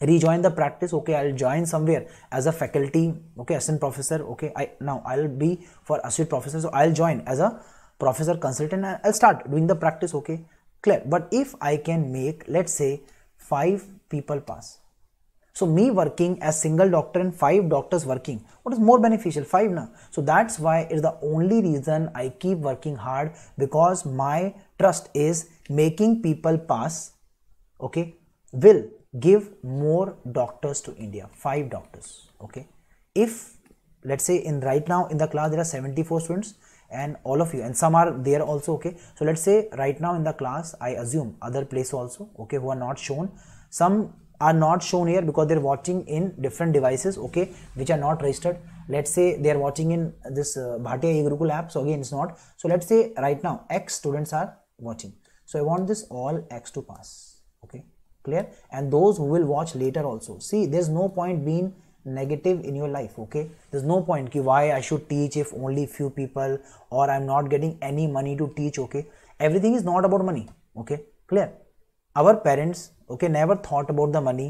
rejoin the practice okay I join somewhere as a faculty okay assistant professor okay I now I will be for assistant professor so I will join as a professor consultant I start doing the practice okay clear but if I can make let say five people pass So me working as single doctor and five doctors working, what is more beneficial? Five now. So that's why it's the only reason I keep working hard because my trust is making people pass, okay, will give more doctors to India, five doctors, okay. If let's say in right now in the class there are 74 students and all of you and some are there also okay so let's say right now in the class i assume other place also okay who are not shown some are not shown here because they're watching in different devices okay which are not registered let's say they are watching in this uh, Bhatia Gurukul app so again it's not so let's say right now x students are watching so I want this all x to pass okay clear and those who will watch later also see there's no point being negative in your life okay there's no point ki why I should teach if only few people or I'm not getting any money to teach okay everything is not about money okay clear our parents okay never thought about the money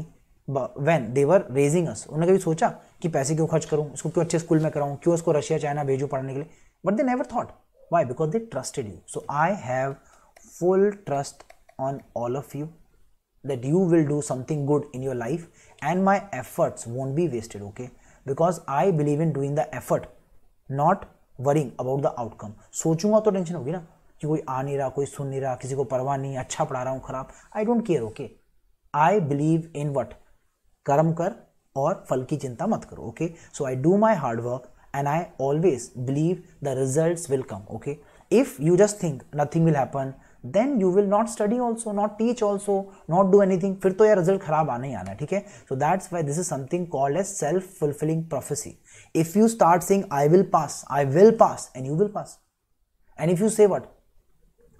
when they were raising us उन्होंने कभी सोचा कि पैसे क्यों खर्च करूँ इसको क्यों अच्छे स्कूल में कराऊँ क्यों उसको रशिया चाइना भेजूँ पढ़ने के लिए but they never thought why because they trusted you so I have full trust on all of you that you will do something good in your life and my efforts won't be wasted okay because I believe in doing the effort not worrying about the outcome सोचूंगा तो tension होगी ना कि कोई आ नहीं रहा कोई सुन नहीं रहा किसी को परवाह नहीं अच्छा पढ़ा रहा हूँ खराब I don't care okay I believe in what कर्म कर और फल की चिंता मत करो okay so I do my hard work and I always believe the result will come okay if you just think nothing will happen then you will not study also not teach also not do anything फिर तो यार result खराब आने ही आना ठीक है so that's why this is something called as self fulfilling prophecy if you start saying I will pass I will pass and you will pass and if you say what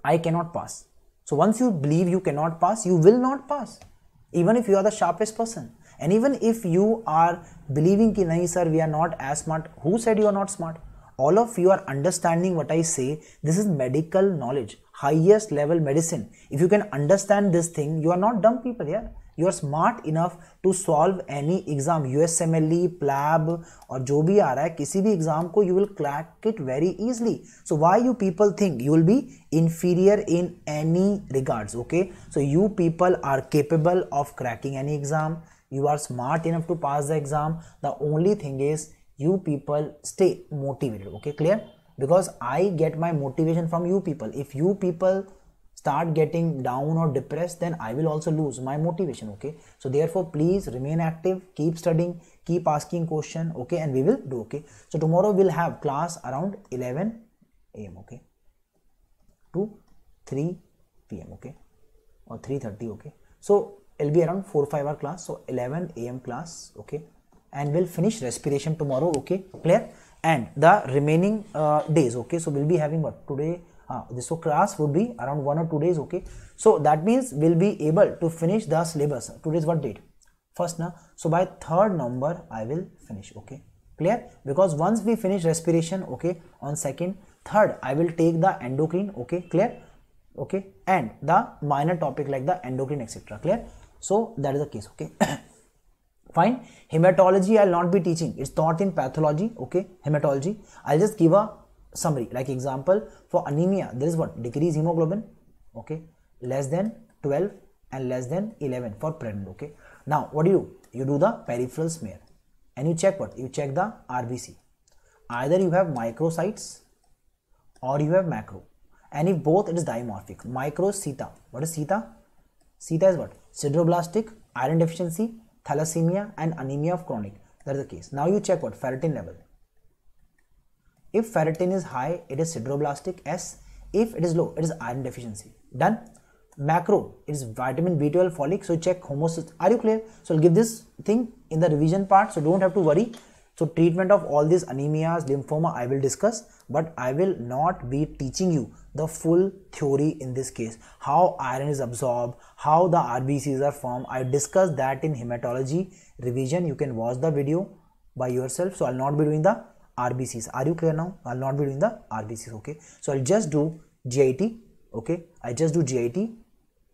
I cannot pass so once you believe you cannot pass you will not pass even if you are the sharpest person and even if you are believing ki nahi sir we are not as smart who said you are not smart all of you are understanding what i say this is medical knowledge highest level medicine if you can understand this thing you are not dumb people here yeah? you are smart enough to solve any exam usmle plab or jo bhi aa raha hai kisi bhi exam ko you will crack it very easily so why you people think you will be inferior in any regards okay so you people are capable of cracking any exam you are smart enough to pass the exam the only thing is you people stay motivated okay clear because i get my motivation from you people if you people start getting down or depressed then i will also lose my motivation okay so therefore please remain active keep studying keep asking question okay and we will do okay so tomorrow we'll have class around 11 am okay to 3 pm okay or 3:30 okay so it'll be around 4 5 hour class so 11 am class okay and we'll finish respiration tomorrow okay clear and the remaining uh, days okay so we'll be having what today uh, so class would be around one or two days okay so that means we'll be able to finish the syllabus today's what date first now so by third number i will finish okay clear because once we finish respiration okay on second third i will take the endocrine okay clear okay and the minor topic like the endocrine etc clear so that is the case okay (coughs) fine hematology i'll not be teaching it's taught in pathology okay hematology i'll just give a summary like example for anemia there is what decrease hemoglobin okay less than 12 and less than 11 for pregnant okay now what do you do you do the peripheral smear and you check what you check the rbc either you have microcytes or you have macro and if both it is dimorphic micro theta what is theta theta is what sideroblastic iron deficiency thalassemia and anemia of chronic that is the case now you check what ferritin level if ferritin is high, it is sideroblastic S. If it is low, it is iron deficiency. Done. Macro, it is vitamin B12 folic. So check homocysteine. Are you clear? So I'll give this thing in the revision part. So don't have to worry. So treatment of all these anemias, lymphoma, I will discuss, but I will not be teaching you the full theory in this case. How iron is absorbed, how the RBCs are formed. I discussed that in hematology revision. You can watch the video by yourself. So I'll not be doing the RBCs. Are you clear now? I'll not be doing the RBCs, okay? So I'll just do GIT, okay? I just do GIT,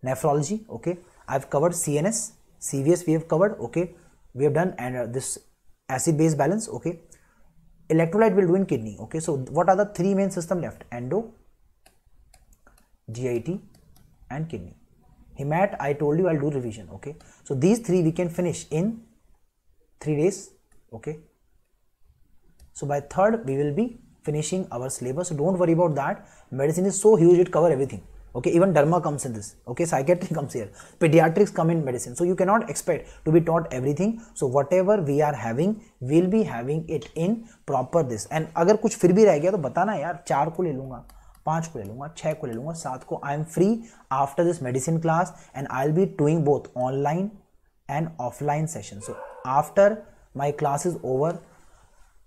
nephrology, okay? I've covered CNS, CVS we have covered, okay? We have done and uh, this acid base balance, okay? Electrolyte will do in kidney, okay? So what are the three main system left? Endo, GIT and kidney. HEMAT, I told you I'll do revision, okay? So these three we can finish in three days, okay? so by third we will be finishing our syllabus so don't worry about that medicine is so huge it cover everything okay even derma comes in this okay psychiatry comes here pediatrics come in medicine so you cannot expect to be taught everything so whatever we are having we'll be having it in proper this and agar kuch fir bhi reh gaya to batana yaar char ko le lunga पाँच को ले लूँगा छः को ले लूँगा सात को I am free after this medicine class and I will be doing both online and offline session so after my class is over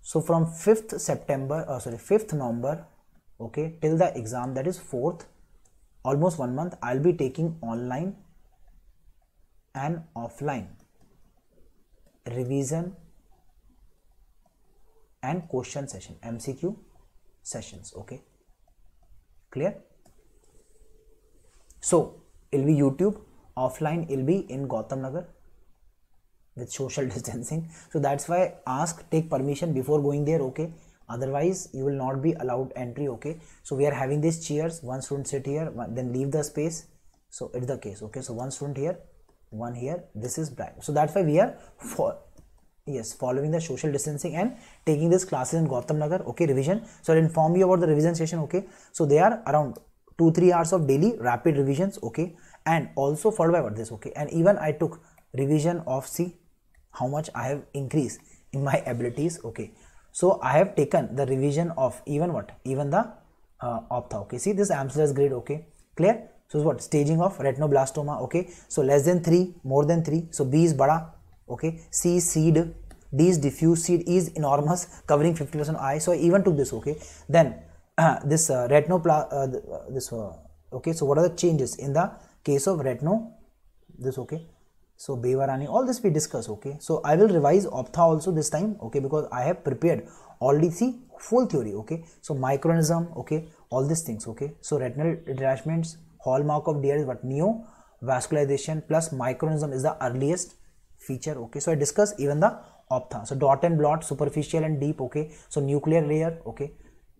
so from 5th september uh, sorry 5th november okay till the exam that is 4th almost one month i'll be taking online and offline revision and question session mcq sessions okay clear so it'll be youtube offline it'll be in gotham nagar with social (laughs) distancing so that's why ask take permission before going there okay otherwise you will not be allowed entry okay so we are having these chairs one student sit here then leave the space so it's the case okay so one student here one here this is black so that's why we are for yes following the social distancing and taking this classes in Gautam Nagar okay revision so I'll inform you about the revision session okay so they are around two three hours of daily rapid revisions okay and also followed by what this okay and even I took revision of C how much I have increased in my abilities okay so I have taken the revision of even what even the uh, optha okay see this AMSLS grid. okay clear so what staging of retinoblastoma okay so less than 3 more than 3 so B is bada okay C is seed D is diffuse seed is enormous covering 50% eye so I even took this okay then uh, (clears throat) this uh, retinopla uh, uh, this uh, okay so what are the changes in the case of retino this okay so Bevarani, all this we discuss, okay. So I will revise Optha also this time, okay, because I have prepared already the full theory, okay. So micronism, okay, all these things, okay. So retinal detachments, hallmark of DR is what neo vascularization plus micronism is the earliest feature, okay. So I discuss even the Optha, so dot and blot, superficial and deep, okay. So nuclear layer, okay,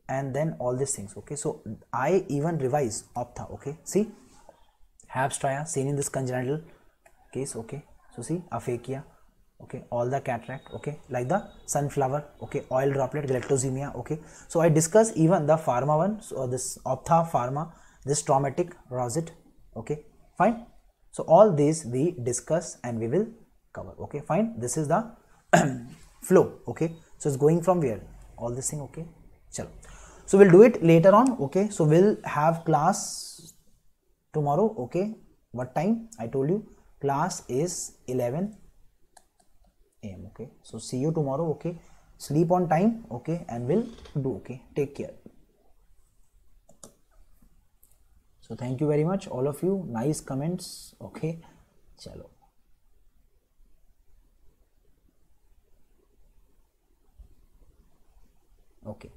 and then all these things, okay. So I even revise Optha, okay. See, Habstria seen in this congenital case okay so see aphakia okay all the cataract okay like the sunflower okay oil droplet galactosemia okay so i discuss even the pharma one so uh, this ophtha pharma this traumatic rosit okay fine so all these we discuss and we will cover okay fine this is the (clears throat) flow okay so it's going from where all this thing okay chalo so we'll do it later on okay so we'll have class tomorrow okay what time i told you class is 11 am okay so see you tomorrow okay sleep on time okay and we'll do okay take care so thank you very much all of you nice comments okay chalo okay